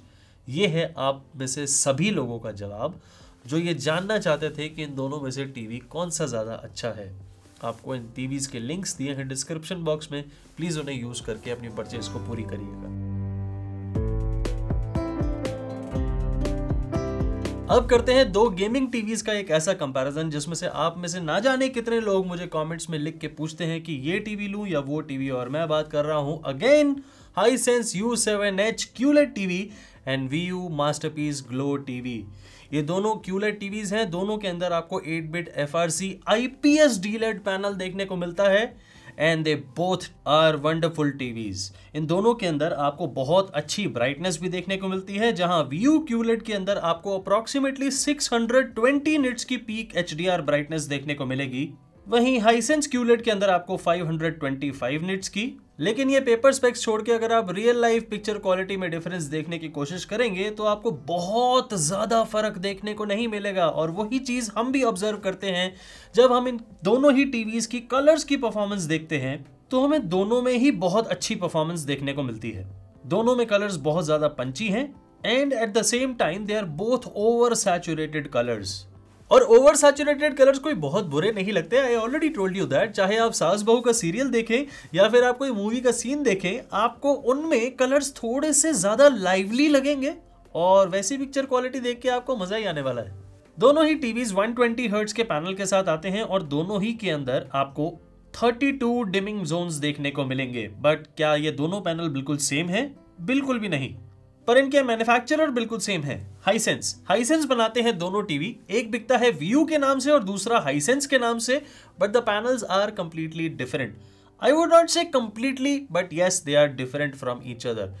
ये है आप में से सभी लोगों का जवाब जो ये जानना चाहते थे कि इन दोनों में से टीवी कौन सा ज़्यादा अच्छा है आपको इन टीवीज़ के लिंक्स दिए हैं डिस्क्रिप्शन बॉक्स में प्लीज़ उन्हें यूज़ करके अपनी परचेज़ को पूरी करिएगा अब करते हैं दो गेमिंग टीवीज का एक ऐसा कंपैरिजन जिसमें से आप में से ना जाने कितने लोग मुझे कमेंट्स में लिख के पूछते हैं कि ये टीवी लूं या वो टीवी और मैं बात कर रहा हूं again Hisense U seven H QLED TV and Vu masterpiece glow TV ये दोनों क्यूलेट टीवीज हैं दोनों के अंदर आपको eight bit F R C I P S D LED panel देखने को मिलता है and they both are wonderful TVs इन दोनों के अंदर आपको बहुत अच्छी ब्राइटनेस भी देखने को मिलती है जहां व्यू क्यूलेट e के अंदर आपको अप्रॉक्सीमेटली 620 निट्स की पीक एच ब्राइटनेस देखने को मिलेगी वहीं हाइसेंस क्यूलेट के अंदर आपको 525 निट्स की लेकिन ये पेपर स्पेक्स छोड़ के अगर आप रियल लाइफ पिक्चर क्वालिटी में डिफरेंस देखने की कोशिश करेंगे तो आपको बहुत ज़्यादा फर्क देखने को नहीं मिलेगा और वही चीज़ हम भी ऑब्जर्व करते हैं जब हम इन दोनों ही टी की कलर्स की परफॉर्मेंस देखते हैं तो हमें दोनों में ही बहुत अच्छी परफॉर्मेंस देखने को मिलती है दोनों में कलर्स बहुत ज़्यादा पंची हैं and at the same time they are both over saturated colours और ओवर सैचुरेटेड कलर्स कोई बहुत बुरे नहीं लगते I already told you that चाहे आप सास बहू का सीरियल देखें या फिर आप कोई मूवी का सीन देखें आपको उनमें कलर्स थोड़े से ज़्यादा लाइवली लगेंगे और वैसी पिक्चर क्वालिटी देख के आपको मज़ा ही आने वाला है दोनों ही टीवीज 120 हर्ट्ज के पैनल के साथ आते हैं और दोनों ही के अंदर आपको 32 डिमिंग जोन्स देखने को मिलेंगे बट क्या ये दोनों पैनल बिल्कुल सेम है बिल्कुल भी नहीं पर इनके मैन्युफैक्चरर बिल्कुल सेम है हाईसेंस हाईसेंस बनाते हैं दोनों टीवी एक बिकता है व्यू के नाम से और दूसरा हाईसेंस के नाम से but the panels are completely different I would not say completely but yes they are different from each other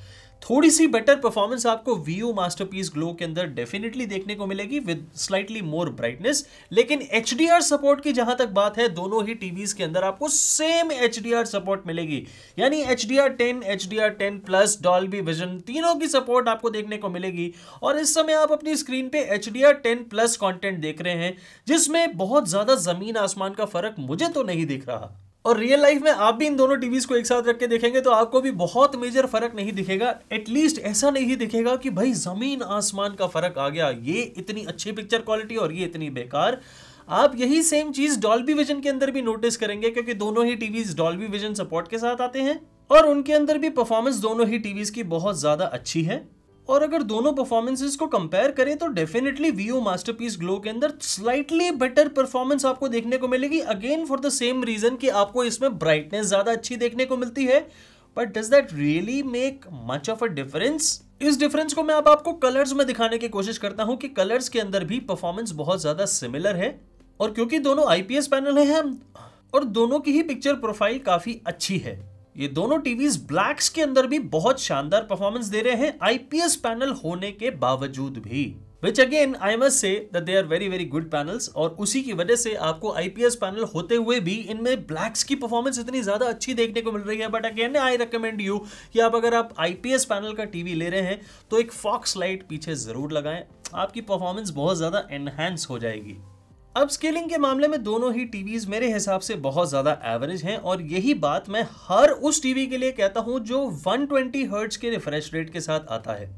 थोड़ी सी बेटर परफॉर्मेंस आपको Vu masterpiece glow के अंदर डेफिनेटली देखने को मिलेगी विद स्लाइटली मोर ब्राइटनेस लेकिन H support की जहां तक बात है दोनों ही टीवीज के अंदर आपको सेम एच सपोर्ट मिलेगी यानी H D R ten H D R ten plus Dolby vision तीनों की सपोर्ट आपको देखने को मिलेगी और इस समय आप अपनी स्क्रीन पे H D R ten plus content देख रहे हैं जिसमें बहुत ज़्यादा ज़मीन आसमान का फ़र्क मुझे तो नहीं दिख रहा और रियल लाइफ में आप भी इन दोनों टीवीज को एक साथ रख के देखेंगे तो आपको भी बहुत मेजर फर्क नहीं दिखेगा एटलीस्ट ऐसा नहीं दिखेगा कि भाई जमीन आसमान का फर्क आ गया ये इतनी अच्छी पिक्चर क्वालिटी और ये इतनी बेकार आप यही सेम चीज डॉल्बी विजन के अंदर भी नोटिस करेंगे क्योंकि दोनों ही टीवीज डॉल्बी विजन सपोर्ट के साथ आते हैं और उनके अंदर भी परफॉर्मेंस दोनों ही टीवीज की बहुत ज्यादा अच्छी है और अगर दोनों परफॉर्मेंसेज को कंपेयर करें तो definitely Vu master masterpiece glow के अंदर स्लाइटली बेटर परफॉर्मेंस आपको देखने को मिलेगी again for the same reason कि आपको इसमें ब्राइटनेस ज़्यादा अच्छी देखने को मिलती है but does that really make much of a difference इस डिफरेंस को मैं अब आपको कलर्स में दिखाने की कोशिश करता हूं कि कलर्स के अंदर भी परफॉर्मेंस बहुत ज़्यादा सिमिलर है और क्योंकि दोनों आईपीएस पैनल हैं और दोनों की ही पिक्चर प्रोफाइल काफ़ी अच्छी है ये दोनों टीवीज ब्लैक्स के अंदर भी बहुत शानदार परफॉर्मेंस दे रहे हैं आईपीएस पैनल होने के बावजूद भी which again I must say that they are very very good panels और उसी की वजह से आपको आईपीएस पैनल होते हुए भी इनमें ब्लैक्स की परफॉर्मेंस इतनी ज्यादा अच्छी देखने को मिल रही है but again I recommend you कि आप अगर आप आईपीएस पैनल का टीवी ले रहे हैं तो एक फॉक्स लाइट पीछे जरूर लगाएं आपकी परफॉर्मेंस बहुत ज्यादा एनहेंस हो जाएगी अपस्केलिंग के मामले में दोनों ही टीवीज मेरे हिसाब से बहुत ज़्यादा एवरेज हैं और यही बात मैं हर उस टीवी के लिए कहता हूं जो 120 हर्ट्ज के रिफ्रेश रेट के साथ आता है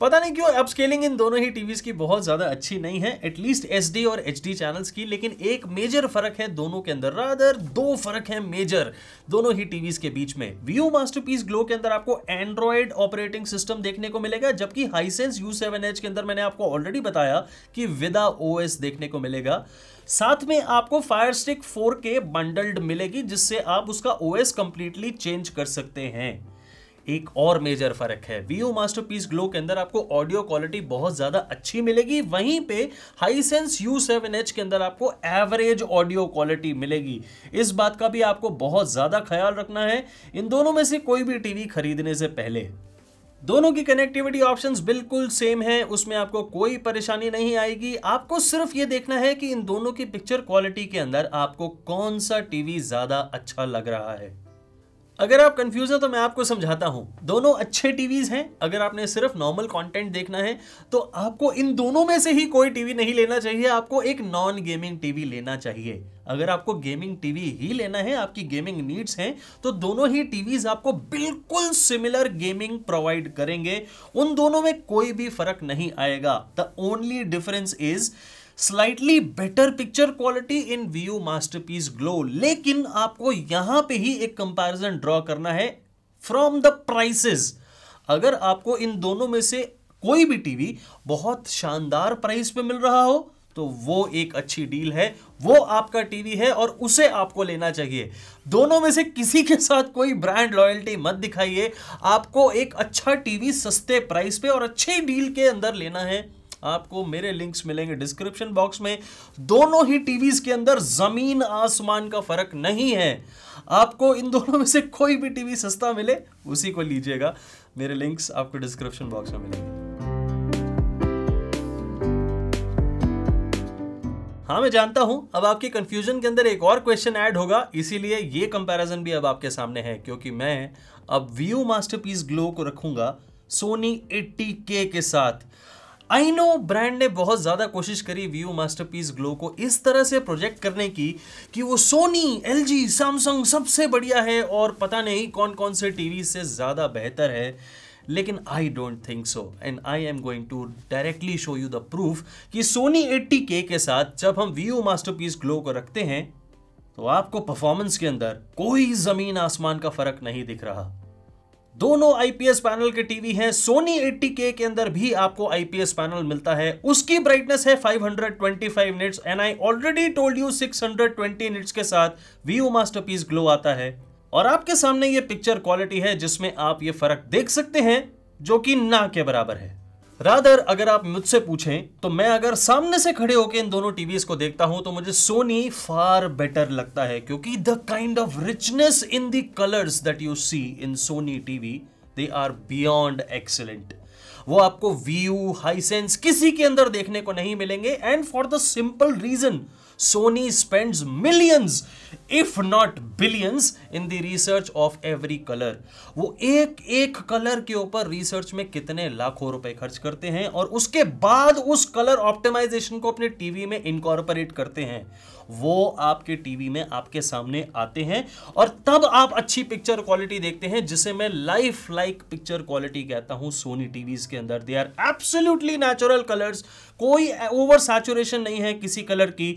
पता नहीं क्यों अब स्केलिंग इन दोनों ही टीवीज़ की बहुत ज़्यादा अच्छी नहीं है एटलीस्ट एस और एच चैनल्स की लेकिन एक मेजर फ़र्क है दोनों के अंदर रादर दो फ़र्क है मेजर दोनों ही टीवीज़ के बीच में व्यू मास्टरपीस ग्लो के अंदर आपको एंड्रॉयड ऑपरेटिंग सिस्टम देखने को मिलेगा जबकि हाईसेंस यू के अंदर मैंने आपको ऑलरेडी बताया कि विदा ओ देखने को मिलेगा साथ में आपको fire stick four K bundled मिलेगी जिससे आप उसका ओ कंप्लीटली चेंज कर सकते हैं एक और मेजर फर्क है वीओ मास्टर पीस ग्लो के अंदर आपको ऑडियो क्वालिटी बहुत ज़्यादा अच्छी मिलेगी वहीं पे हाईसेंस यू सेवन एच के अंदर आपको एवरेज ऑडियो क्वालिटी मिलेगी इस बात का भी आपको बहुत ज़्यादा ख्याल रखना है इन दोनों में से कोई भी टीवी खरीदने से पहले दोनों की कनेक्टिविटी ऑप्शंस बिल्कुल सेम है उसमें आपको कोई परेशानी नहीं आएगी आपको सिर्फ ये देखना है कि इन दोनों की पिक्चर क्वालिटी के अंदर आपको कौन सा टीवी ज़्यादा अच्छा लग रहा है अगर आप कंफ्यूज हो तो मैं आपको समझाता हूँ दोनों अच्छे टीवीज हैं अगर आपने सिर्फ नॉर्मल कंटेंट देखना है तो आपको इन दोनों में से ही कोई टीवी नहीं लेना चाहिए आपको एक नॉन गेमिंग टीवी लेना चाहिए अगर आपको गेमिंग टीवी ही लेना है आपकी गेमिंग नीड्स हैं तो दोनों ही टीवीज आपको बिल्कुल सिमिलर गेमिंग प्रोवाइड करेंगे उन दोनों में कोई भी फर्क नहीं आएगा the only difference is slightly better picture quality in Vu masterpiece glow लेकिन आपको यहां पे ही एक कंपैरिजन ड्रॉ करना है फ्रॉम द प्राइसेस अगर आपको इन दोनों में से कोई भी टीवी बहुत शानदार प्राइस पे मिल रहा हो तो वो एक अच्छी डील है वो आपका टीवी है और उसे आपको लेना चाहिए दोनों में से किसी के साथ कोई ब्रांड लॉयल्टी मत दिखाइए आपको एक अच्छा टीवी सस्ते प्राइस पे और अच्छे डील के अंदर लेना है आपको मेरे लिंक्स मिलेंगे डिस्क्रिप्शन बॉक्स में दोनों ही टीवीज के अंदर जमीन आसमान का फर्क नहीं है आपको इन दोनों में से कोई भी टीवी सस्ता मिले उसी को लीजिएगा मेरे लिंक्स आपको डिस्क्रिप्शन बॉक्स में मिलेंगे हाँ मैं जानता हूं अब आपके कंफ्यूजन के अंदर एक और क्वेश्चन ऐड होगा इसीलिए ये कंपैरिजन भी अब आपके सामने है क्योंकि मैं अब व्यू मास्टरपीस ग्लो को रखूंगा सोनी 80K के साथ आई नो ब्रांड ने बहुत ज़्यादा कोशिश करी व्यू मास्टरपीस ग्लो को इस तरह से प्रोजेक्ट करने की कि वो सोनी एल जी सैमसंग सबसे बढ़िया है और पता नहीं कौन कौन से टीवी से ज़्यादा बेहतर है लेकिन I don't think so and I am going to directly show you the proof कि सोनी एट्टी के साथ जब हम मास्टर मास्टरपीस ग्लो को रखते हैं तो आपको परफॉर्मेंस के अंदर कोई ज़मीन आसमान का फ़र्क नहीं दिख रहा दोनों आईपीएस पैनल के टीवी हैं सोनी एट्टी के अंदर भी आपको आईपीएस पैनल मिलता है उसकी ब्राइटनेस है 525 nits and I already told you 620 twenty के साथ व्यू मास्टरपीस ग्लो आता है और आपके सामने ये पिक्चर क्वालिटी है जिसमें आप ये फर्क देख सकते हैं जो कि ना के बराबर है रादर अगर आप मुझसे पूछें तो मैं अगर सामने से खड़े होकर इन दोनों टीवीज को देखता हूं तो मुझे सोनी फार बेटर लगता है क्योंकि the kind of richness in the colours that you see in Sony TV they are beyond excellent वो आपको व्यू हाईसेंस किसी के अंदर देखने को नहीं मिलेंगे and for the simple reason Sony spends millions if not billions in the research of every colour वो एक एक कलर के ऊपर रिसर्च में कितने लाखों रुपए खर्च करते हैं और उसके बाद उस कलर ऑप्टिमाइजेशन को अपने टीवी में इनकॉर्पोरेट करते हैं वो आपके टीवी में आपके सामने आते हैं और तब आप अच्छी पिक्चर क्वालिटी देखते हैं जिसे मैं लाइफ लाइक पिक्चर क्वालिटी कहता हूं सोनी टीवी के अंदर they are absolutely natural colours कोई ओवर सैचुरेशन नहीं है किसी कलर की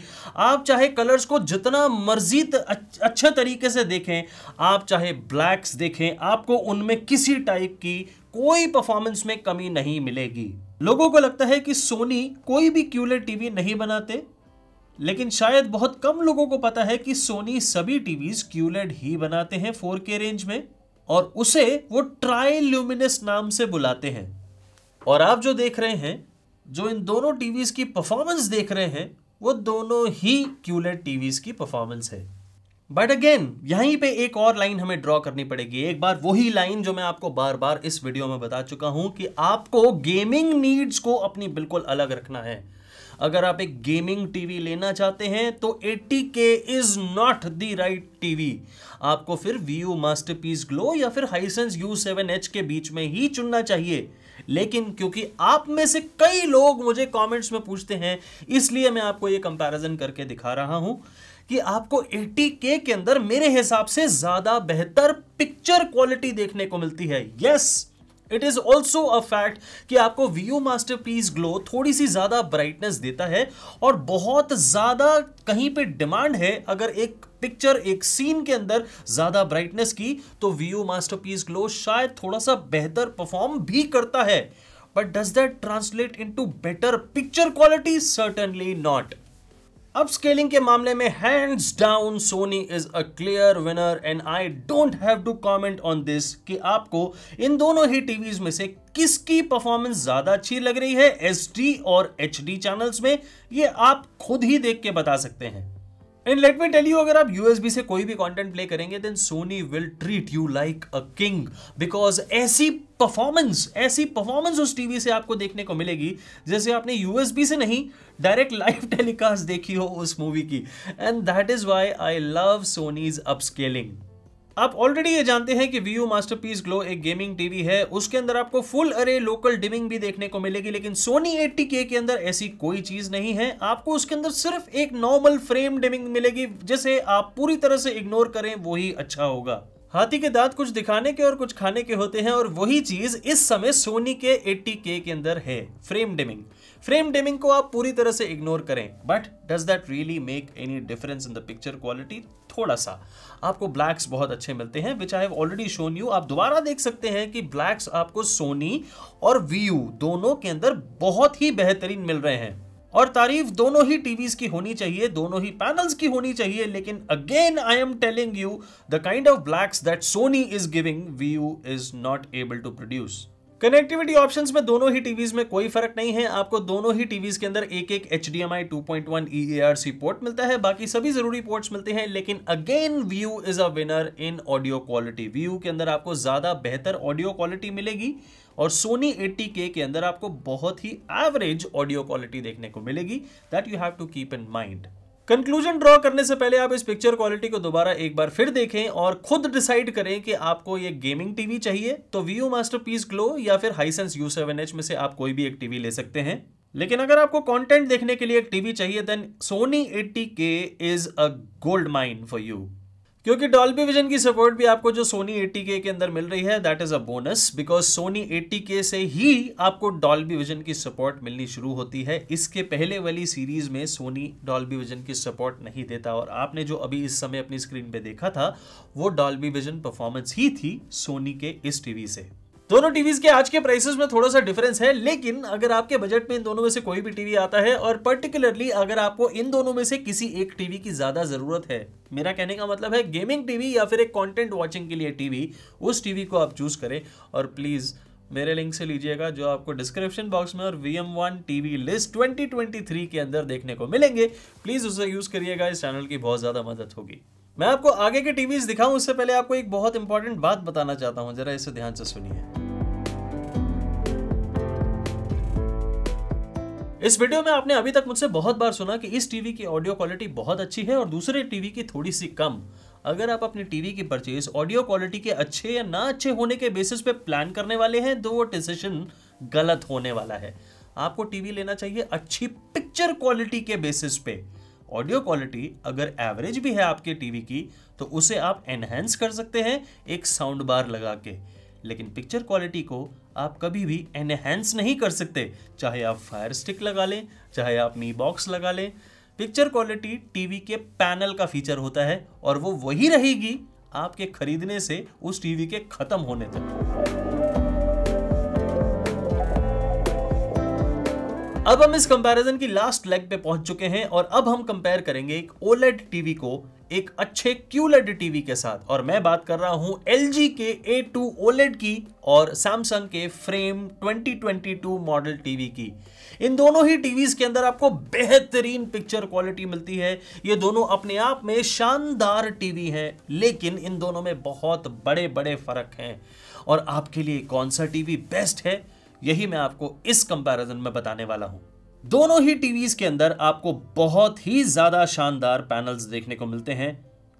आप चाहे कलर्स को जितना मर्जी अच्छे अच्छा तरीके से देखें आप चाहे ब्लैक्स देखें आपको उनमें किसी टाइप की कोई परफॉर्मेंस में कमी नहीं मिलेगी लोगों को लगता है कि सोनी कोई भी क्यूलेट टीवी नहीं बनाते लेकिन शायद बहुत कम लोगों को पता है कि सोनी सभी टीवीज क्यूलेड ही बनाते हैं 4K रेंज में और उसे वो ट्राई ल्यूमिनस नाम से बुलाते हैं और आप जो देख रहे हैं जो इन दोनों टीवीज़ की परफॉर्मेंस देख रहे हैं वो दोनों ही क्यूलेड टीवीज़ की परफॉर्मेंस है बट अगेन यहीं पे एक और लाइन हमें ड्रॉ करनी पड़ेगी एक बार वही लाइन जो मैं आपको बार बार इस वीडियो में बता चुका हूं कि आपको गेमिंग नीड्स को अपनी बिल्कुल अलग रखना है अगर आप एक गेमिंग टीवी लेना चाहते हैं तो 80K is not the right TV आपको फिर वी मास्टर मास्टरपीस ग्लो या फिर हाइसेंस यू सेवन एच के बीच में ही चुनना चाहिए लेकिन क्योंकि आप में से कई लोग मुझे कमेंट्स में पूछते हैं इसलिए मैं आपको ये कंपैरिजन करके दिखा रहा हूं कि आपको 80K के अंदर मेरे हिसाब से ज्यादा बेहतर पिक्चर क्वालिटी देखने को मिलती है yes it is also a fact कि आपको व्यू मास्टर पीस ग्लो थोड़ी सी ज्यादा ब्राइटनेस देता है और बहुत ज्यादा कहीं पे डिमांड है अगर एक पिक्चर एक सीन के अंदर ज्यादा ब्राइटनेस की तो व्यू मास्टर पीस ग्लो शायद थोड़ा सा बेहतर परफॉर्म भी करता है but does that translate into better picture quality certainly not upscaling के मामले में hands down Sony is a clear winner and I don't have to comment on this कि आपको इन दोनों ही टीवीज में से किसकी परफॉर्मेंस ज्यादा अच्छी लग रही है एच और एच चैनल्स में ये आप खुद ही देख के बता सकते हैं and let me tell you अगर आप यूएसबी से कोई भी कंटेंट प्ले करेंगे then Sony will treat you like a king because ऐसी परफॉर्मेंस ऐसी परफॉर्मेंस उस टीवी से आपको देखने को मिलेगी जैसे आपने यूएसबी से नहीं डायरेक्ट लाइव टेलीकास्ट देखी हो उस मूवी की and that is why I love Sony's upscaling आप ऑलरेडी ये जानते हैं कि मास्टर मास्टरपीस ग्लो एक गेमिंग टीवी है उसके अंदर आपको फुल अरे लोकल डिमिंग भी देखने को मिलेगी लेकिन सोनी एट्टी के अंदर ऐसी कोई चीज नहीं है आपको उसके अंदर सिर्फ एक नॉर्मल फ्रेम डिमिंग मिलेगी जिसे आप पूरी तरह से इग्नोर करें वही अच्छा होगा हाथी के दांत कुछ दिखाने के और कुछ खाने के होते हैं और वही चीज इस समय सोनी के 80K के अंदर है फ्रेम डिमिंग फ्रेम डिमिंग को आप पूरी तरह से इग्नोर करें but does that really make any difference in the picture quality थोड़ा सा आपको ब्लैक्स बहुत अच्छे मिलते हैं which I have already shown you आप दोबारा देख सकते हैं कि ब्लैक्स आपको सोनी और वी दोनों के अंदर बहुत ही बेहतरीन मिल रहे हैं और तारीफ दोनों ही टीवीज की होनी चाहिए दोनों ही पैनल्स की होनी चाहिए लेकिन again I am telling you the kind of blacks that Sony is giving Vu is not able to produce connectivity options में दोनों ही टीवीज में कोई फर्क नहीं है आपको दोनों ही टीवीज के अंदर एक एक H D M I two point one E R C port मिलता है बाकी सभी जरूरी पोर्ट्स मिलते हैं लेकिन again Vu is a winner in audio quality Vu के अंदर आपको ज्यादा बेहतर ऑडियो क्वालिटी मिलेगी और सोनी एट्टी के अंदर आपको बहुत ही एवरेज ऑडियो क्वालिटी देखने को मिलेगी that you have to keep in mind conclusion draw करने से पहले आप इस पिक्चर क्वालिटी को दोबारा एक बार फिर देखें और खुद डिसाइड करें कि आपको ये गेमिंग टीवी चाहिए तो वीओ मास्टर पीस ग्लो या फिर हाईसेंस यू सेवन एच में से आप कोई भी एक टीवी ले सकते हैं लेकिन अगर आपको कंटेंट देखने के लिए एक टीवी चाहिए then Sony K is a gold mine for you क्योंकि डॉल्बी विजन की सपोर्ट भी आपको जो सोनी 80K के अंदर मिल रही है that is a bonus because Sony के से ही आपको डॉल्बी विजन की सपोर्ट मिलनी शुरू होती है इसके पहले वाली सीरीज में सोनी डॉल्बी विजन की सपोर्ट नहीं देता और आपने जो अभी इस समय अपनी स्क्रीन पे देखा था वो डॉल्बी विजन परफॉर्मेंस ही थी सोनी के इस टीवी से दोनों टीवीज के आज के प्राइसेस में थोड़ा सा डिफरेंस है लेकिन अगर आपके बजट में इन दोनों में से कोई भी टीवी आता है और पर्टिकुलरली अगर आपको इन दोनों में से किसी एक टीवी की ज्यादा जरूरत है मेरा कहने का मतलब है गेमिंग टीवी या फिर एक कॉन्टेंट वॉचिंग के लिए टीवी उस टीवी को आप चूज करें और प्लीज मेरे लिंक से लीजिएगा जो आपको डिस्क्रिप्शन बॉक्स में और V M one TV list twenty twenty three के अंदर देखने को मिलेंगे प्लीज़ उसे यूज़ करिएगा इस चैनल की बहुत ज़्यादा मदद होगी मैं आपको आगे के टीवीज दिखाऊं उससे पहले आपको एक बहुत इंपॉर्टेंट बात बताना चाहता हूं जरा इसे ध्यान से सुनिए इस वीडियो में आपने अभी तक मुझसे बहुत बार सुना कि इस टीवी की ऑडियो क्वालिटी बहुत अच्छी है और दूसरे टीवी की थोड़ी सी कम अगर आप अपनी टीवी की परचेज ऑडियो क्वालिटी के अच्छे या ना अच्छे होने के बेसिस पे प्लान करने वाले हैं तो वो डिसीजन गलत होने वाला है आपको टीवी लेना चाहिए अच्छी पिक्चर क्वालिटी के बेसिस पे ऑडियो क्वालिटी अगर एवरेज भी है आपके टीवी की तो उसे आप एनहेंस कर सकते हैं एक साउंड बार लगा के लेकिन पिक्चर क्वालिटी को आप कभी भी एनहेंस नहीं कर सकते चाहे आप फायर स्टिक लगा लें चाहे आप मी बॉक्स लगा लें पिक्चर क्वालिटी टीवी के पैनल का फीचर होता है और वो वही रहेगी आपके खरीदने से उस टीवी के ख़त्म होने तक अब हम इस कंपैरिजन की लास्ट लेग पे पहुंच चुके हैं और अब हम कंपेयर करेंगे एक ओलेड टीवी को एक अच्छे क्यूलेड टीवी के साथ और मैं बात कर रहा हूं एल के A2 ओलेड की और सैमसंग के फ्रेम 2022 मॉडल टीवी की इन दोनों ही टीवीज के अंदर आपको बेहतरीन पिक्चर क्वालिटी मिलती है ये दोनों अपने आप में शानदार टीवी हैं लेकिन इन दोनों में बहुत बड़े बड़े फर्क हैं और आपके लिए कौन सा टीवी बेस्ट है यही मैं आपको इस कंपैरिजन में बताने वाला हूं दोनों ही टीवीज के अंदर आपको बहुत ही ज्यादा शानदार पैनल्स देखने को मिलते हैं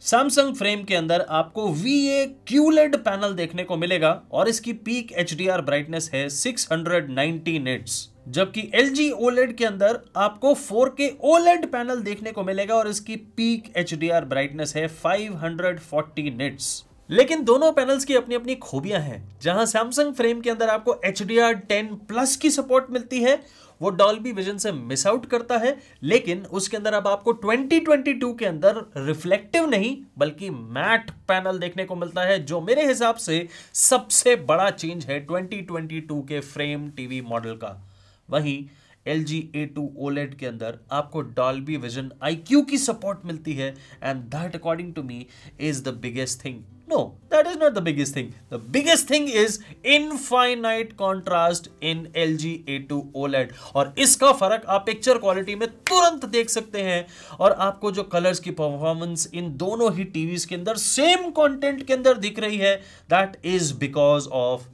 सैमसंग फ्रेम के अंदर आपको वी ए क्यूलेड पैनल देखने को मिलेगा और इसकी पीक एच ब्राइटनेस है 690 निट्स जबकि एल जी ओलेड के अंदर आपको 4K OLED पैनल देखने को मिलेगा और इसकी पीक एच ब्राइटनेस है 540 निट्स लेकिन दोनों पैनल्स की अपनी अपनी खूबियां हैं जहां सैमसंग फ्रेम के अंदर आपको H D R ten plus की सपोर्ट मिलती है वो डॉल्बी विजन से मिस आउट करता है लेकिन उसके अंदर अब आपको 2022 के अंदर रिफ्लेक्टिव नहीं बल्कि मैट पैनल देखने को मिलता है जो मेरे हिसाब से सबसे बड़ा चेंज है 2022 के फ्रेम टीवी मॉडल का वहीं L G A two OLED के अंदर आपको डॉल्बी विजन आई क्यू की सपोर्ट मिलती है and that according to me is the biggest thing No, that is not the biggest thing. The biggest thing is infinite contrast in LG A2 OLED और इसका फर्क आप picture quality में तुरंत देख सकते हैं और आपको जो कलर्स की परफॉर्मेंस इन दोनों ही टीवीज के अंदर सेम कंटेंट के अंदर दिख रही है that is because of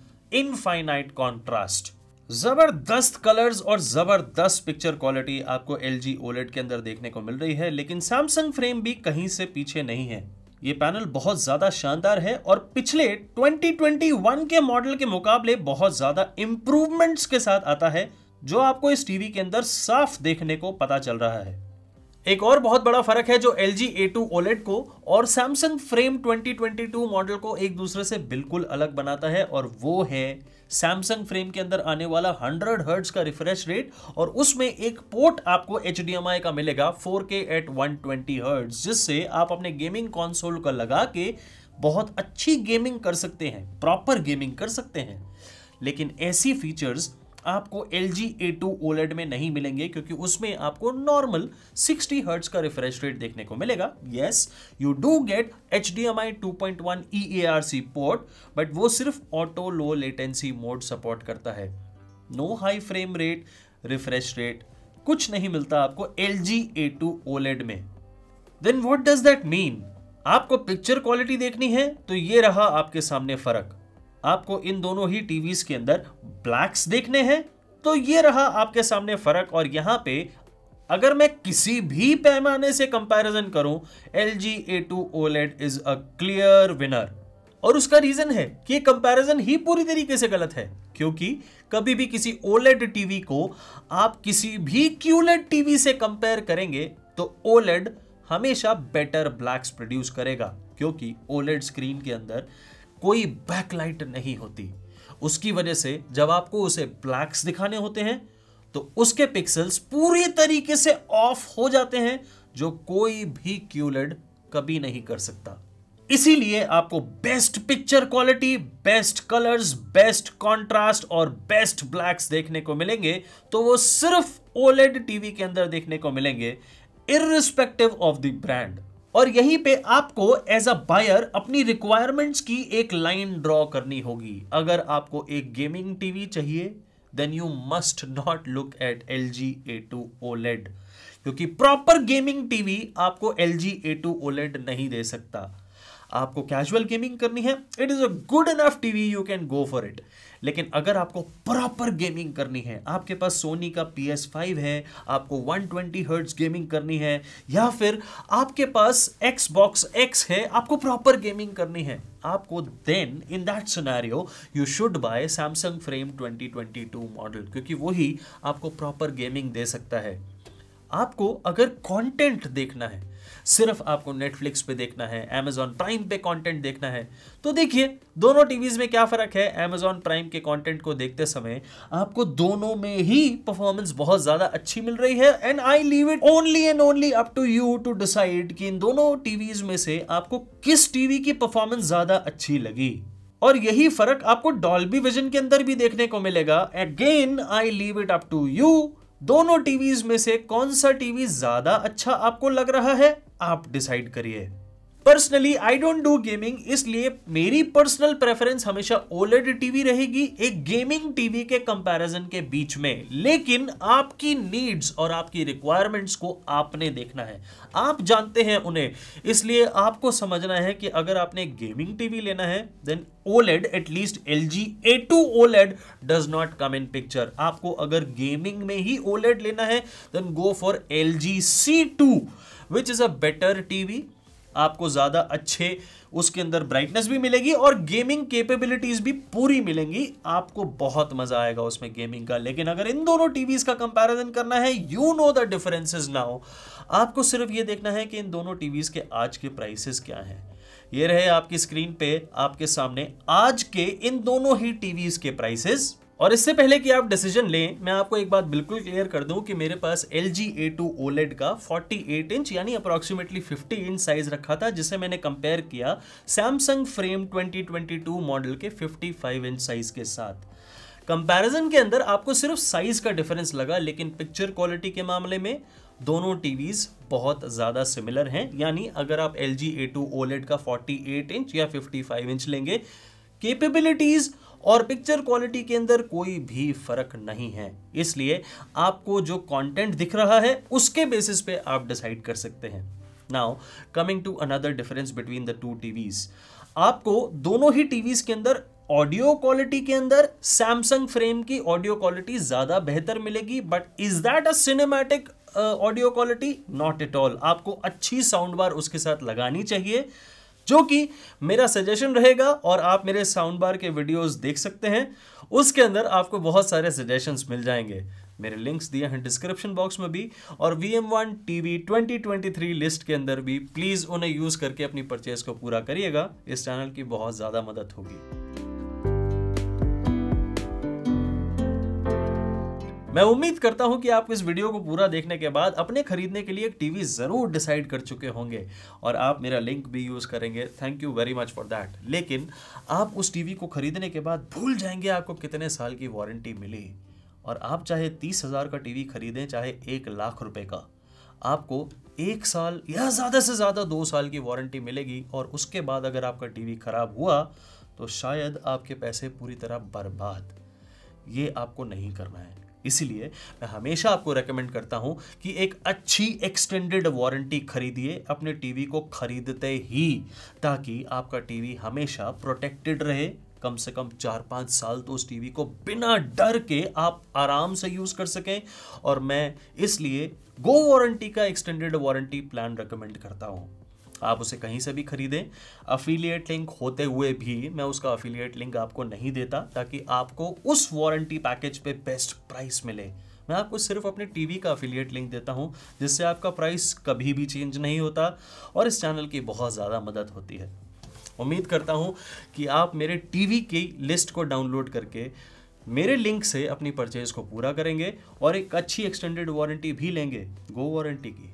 infinite contrast जबरदस्त कलर्स और जबरदस्त पिक्चर क्वालिटी आपको एल जी e के अंदर देखने को मिल रही है लेकिन सैमसंग फ्रेम भी कहीं से पीछे नहीं है ये पैनल बहुत ज़्यादा शानदार है और पिछले 2021 के मॉडल के मुकाबले बहुत ज़्यादा इंप्रूवमेंट्स के साथ आता है जो आपको इस टीवी के अंदर साफ देखने को पता चल रहा है एक और बहुत बड़ा फर्क है जो L G A two OLED को और सैमसंग फ्रेम 2022 मॉडल को एक दूसरे से बिल्कुल अलग बनाता है और वो है सैमसंग फ्रेम के अंदर आने वाला 100 हर्ट्ज का रिफ्रेश रेट और उसमें एक पोर्ट आपको एच का मिलेगा 4K एट 120 हर्ट्ज जिससे आप अपने गेमिंग कॉन्सोल का लगा के बहुत अच्छी गेमिंग कर सकते हैं प्रॉपर गेमिंग कर सकते हैं लेकिन ऐसी फीचर्स आपको L G A two OLED में नहीं मिलेंगे क्योंकि उसमें आपको नॉर्मल 60 हर्ट्स का रिफ्रेश रेट देखने को मिलेगा yes you do get H D M I two point one E A R C port but वो सिर्फ auto low latency mode support करता है no high frame rate refresh rate कुछ नहीं मिलता आपको L G A two OLED में then what does that mean आपको पिक्चर क्वालिटी देखनी है तो ये रहा आपके सामने फर्क आपको इन दोनों ही टीवीज के अंदर ब्लैक्स देखने हैं तो ये रहा आपके सामने फर्क और यहां पे अगर मैं किसी भी पैमाने से कंपैरिजन करूं L G A two OLED is a clear winner और उसका रीजन है कि कंपैरिजन ही पूरी तरीके से गलत है क्योंकि कभी भी किसी ओलेड टीवी e को आप किसी भी क्यूलेट टीवी e से कंपेयर करेंगे तो ओलेड e हमेशा बेटर ब्लैक्स प्रोड्यूस करेगा क्योंकि ओलेड स्क्रीन के अंदर कोई बैकलाइट नहीं होती उसकी वजह से जब आपको उसे ब्लैक्स दिखाने होते हैं तो उसके पिक्सल्स पूरी तरीके से ऑफ हो जाते हैं जो कोई भी क्यूलेड कभी नहीं कर सकता इसीलिए आपको best picture quality best colours best contrast और बेस्ट ब्लैक्स देखने को मिलेंगे तो वो सिर्फ ओलेड टीवी के अंदर देखने को मिलेंगे इरिस्पेक्टिव ऑफ द ब्रांड और यहीं पे आपको एज अ बायर अपनी रिक्वायरमेंट्स की एक लाइन ड्रॉ करनी होगी अगर आपको एक गेमिंग टीवी चाहिए then you must not look at L G A two OLED क्योंकि प्रॉपर गेमिंग टीवी आपको L G A two OLED नहीं दे सकता आपको कैजुअल गेमिंग करनी है it is a good enough TV you can go for it लेकिन अगर आपको प्रॉपर गेमिंग करनी है आपके पास सोनी का पी एस फाइव है आपको वन ट्वेंटी हर्ट्स गेमिंग करनी है या फिर आपके पास एक्स बॉक्स एक्स है आपको प्रॉपर गेमिंग करनी है आपको then in that scenario you should buy Samsung Frame 2022 model क्योंकि वही आपको प्रॉपर गेमिंग दे सकता है आपको अगर कंटेंट देखना है सिर्फ आपको नेटफ्लिक्स पे देखना है अमेजॉन प्राइम पे कंटेंट देखना है तो देखिए दोनों टीवीज में क्या फ़र्क है अमेजॉन प्राइम के कंटेंट को देखते समय आपको दोनों में ही परफॉर्मेंस बहुत ज़्यादा अच्छी मिल रही है and I leave it only and only up to you to decide कि इन दोनों टीवीज में से आपको किस टीवी की परफॉर्मेंस ज़्यादा अच्छी लगी और यही फर्क आपको डॉल्बी विजन के अंदर भी देखने को मिलेगा again I leave it up to you दोनों टीवीज में से कौन सा टीवी ज्यादा अच्छा आपको लग रहा है आप डिसाइड करिए personally I don't do gaming इसलिए मेरी पर्सनल प्रेफरेंस हमेशा ओलेड टीवी रहेगी एक गेमिंग टीवी के कंपैरिजन के बीच में लेकिन आपकी नीड्स और आपकी रिक्वायरमेंट्स को आपने देखना है आप जानते हैं उन्हें इसलिए आपको समझना है कि अगर आपने गेमिंग टीवी लेना है then OLED at least LG A2 OLED does not come in picture आपको अगर गेमिंग में ही OLED लेना है then go for LG C2 which is a better TV आपको ज़्यादा अच्छे उसके अंदर ब्राइटनेस भी मिलेगी और गेमिंग कैपेबिलिटीज़ भी पूरी मिलेंगी आपको बहुत मज़ा आएगा उसमें गेमिंग का लेकिन अगर इन दोनों टीवीज़ का कंपैरिजन करना है you know the differences now आपको सिर्फ ये देखना है कि इन दोनों टीवीज़ के आज के प्राइसेस क्या हैं ये रहे आपकी स्क्रीन पे आपके सामने आज के इन दोनों ही टीवीज़ के प्राइसेस और इससे पहले कि आप डिसीजन लें मैं आपको एक बात बिल्कुल क्लियर कर दूं कि मेरे पास L G A two OLED का 48 इंच यानी अप्रॉक्सीमेटली 50 इंच साइज रखा था जिसे मैंने कंपेयर किया सैमसंग फ्रेम 2022 मॉडल के 55 इंच साइज के साथ कंपैरिजन के अंदर आपको सिर्फ साइज का डिफरेंस लगा लेकिन पिक्चर क्वालिटी के मामले में दोनों टीवीज बहुत ज़्यादा सिमिलर हैं यानी अगर आप L G A two OLED का 48 इंच या 55 इंच लेंगे केपेबिलिटीज़ और पिक्चर क्वालिटी के अंदर कोई भी फर्क नहीं है इसलिए आपको जो कंटेंट दिख रहा है उसके बेसिस पे आप डिसाइड कर सकते हैं now coming to another difference between the two TVs आपको दोनों ही टीवीज के अंदर ऑडियो क्वालिटी के अंदर सैमसंग फ्रेम की ऑडियो क्वालिटी ज़्यादा बेहतर मिलेगी but is that a cinematic audio quality not at all आपको अच्छी साउंड बार उसके साथ लगानी चाहिए जो कि मेरा सजेशन रहेगा और आप मेरे साउंड बार के वीडियोस देख सकते हैं उसके अंदर आपको बहुत सारे सजेशंस मिल जाएंगे मेरे लिंक्स दिए हैं डिस्क्रिप्शन बॉक्स में भी और V M one T V twenty twenty three list के अंदर भी प्लीज़ उन्हें यूज़ करके अपनी परचेज को पूरा करिएगा इस चैनल की बहुत ज़्यादा मदद होगी मैं उम्मीद करता हूं कि आप इस वीडियो को पूरा देखने के बाद अपने खरीदने के लिए एक टीवी ज़रूर डिसाइड कर चुके होंगे और आप मेरा लिंक भी यूज़ करेंगे thank you very much for that लेकिन आप उस टीवी को खरीदने के बाद भूल जाएंगे आपको कितने साल की वारंटी मिली और आप चाहे तीस हज़ार का टीवी खरीदें चाहे एक लाख रुपये का आपको एक साल या ज़्यादा से ज़्यादा दो साल की वारंटी मिलेगी और उसके बाद अगर आपका टीवी ख़राब हुआ तो शायद आपके पैसे पूरी तरह बर्बाद ये आपको नहीं करना है इसीलिए मैं हमेशा आपको रेकमेंड करता हूं कि एक अच्छी एक्सटेंडेड वारंटी खरीदिए अपने टीवी को खरीदते ही ताकि आपका टीवी हमेशा प्रोटेक्टेड रहे कम से कम चार पाँच साल तो उस टीवी को बिना डर के आप आराम से यूज़ कर सकें और मैं इसलिए गो वारंटी का एक्सटेंडेड वारंटी प्लान रिकमेंड करता हूँ आप उसे कहीं से भी खरीदें अफिलिएट लिंक होते हुए भी मैं उसका अफिलिएट लिंक आपको नहीं देता ताकि आपको उस वारंटी पैकेज पे बेस्ट प्राइस मिले मैं आपको सिर्फ अपने टीवी का अफिलिएट लिंक देता हूँ जिससे आपका प्राइस कभी भी चेंज नहीं होता और इस चैनल की बहुत ज़्यादा मदद होती है उम्मीद करता हूँ कि आप मेरे टीवी की लिस्ट को डाउनलोड करके मेरे लिंक से अपनी परचेज़ को पूरा करेंगे और एक अच्छी एक्सटेंडेड वारंटी भी लेंगे गो वारंटी की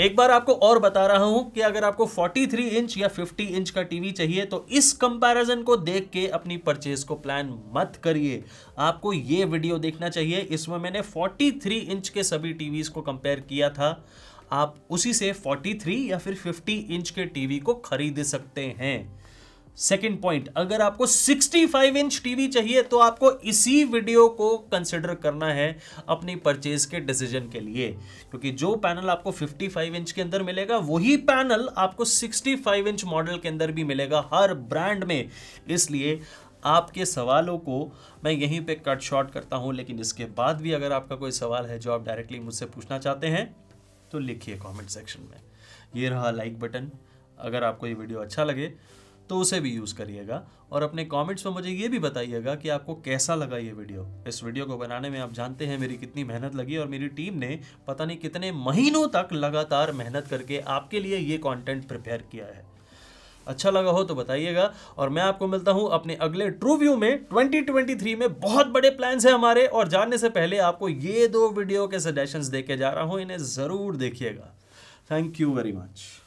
एक बार आपको और बता रहा हूं कि अगर आपको 43 इंच या 50 इंच का टीवी चाहिए तो इस कंपैरिजन को देख के अपनी परचेज को प्लान मत करिए आपको ये वीडियो देखना चाहिए इसमें मैंने 43 इंच के सभी टीवीज को कंपेयर किया था आप उसी से 43 या फिर 50 इंच के टीवी को खरीद सकते हैं सेकेंड पॉइंट अगर आपको 65 इंच टीवी चाहिए तो आपको इसी वीडियो को कंसिडर करना है अपनी परचेज के डिसीजन के लिए क्योंकि जो पैनल आपको 55 इंच के अंदर मिलेगा वही पैनल आपको 65 इंच मॉडल के अंदर भी मिलेगा हर ब्रांड में इसलिए आपके सवालों को मैं यहीं पे कट शॉर्ट करता हूं लेकिन इसके बाद भी अगर आपका कोई सवाल है जो आप डायरेक्टली मुझसे पूछना चाहते हैं तो लिखिए कॉमेंट सेक्शन में ये रहा लाइक बटन अगर आपको ये वीडियो अच्छा लगे तो उसे भी यूज़ करिएगा और अपने कमेंट्स में मुझे ये भी बताइएगा कि आपको कैसा लगा ये वीडियो इस वीडियो को बनाने में आप जानते हैं मेरी कितनी मेहनत लगी और मेरी टीम ने पता नहीं कितने महीनों तक लगातार मेहनत करके आपके लिए ये कॉन्टेंट प्रिपेयर किया है अच्छा लगा हो तो बताइएगा और मैं आपको मिलता हूं अपने अगले ट्रू व्यू में 2023 में बहुत बड़े प्लान्स हैं हमारे और जानने से पहले आपको ये दो वीडियो के सजेशंस देके जा रहा हूं इन्हें ज़रूर देखिएगा थैंक यू वेरी मच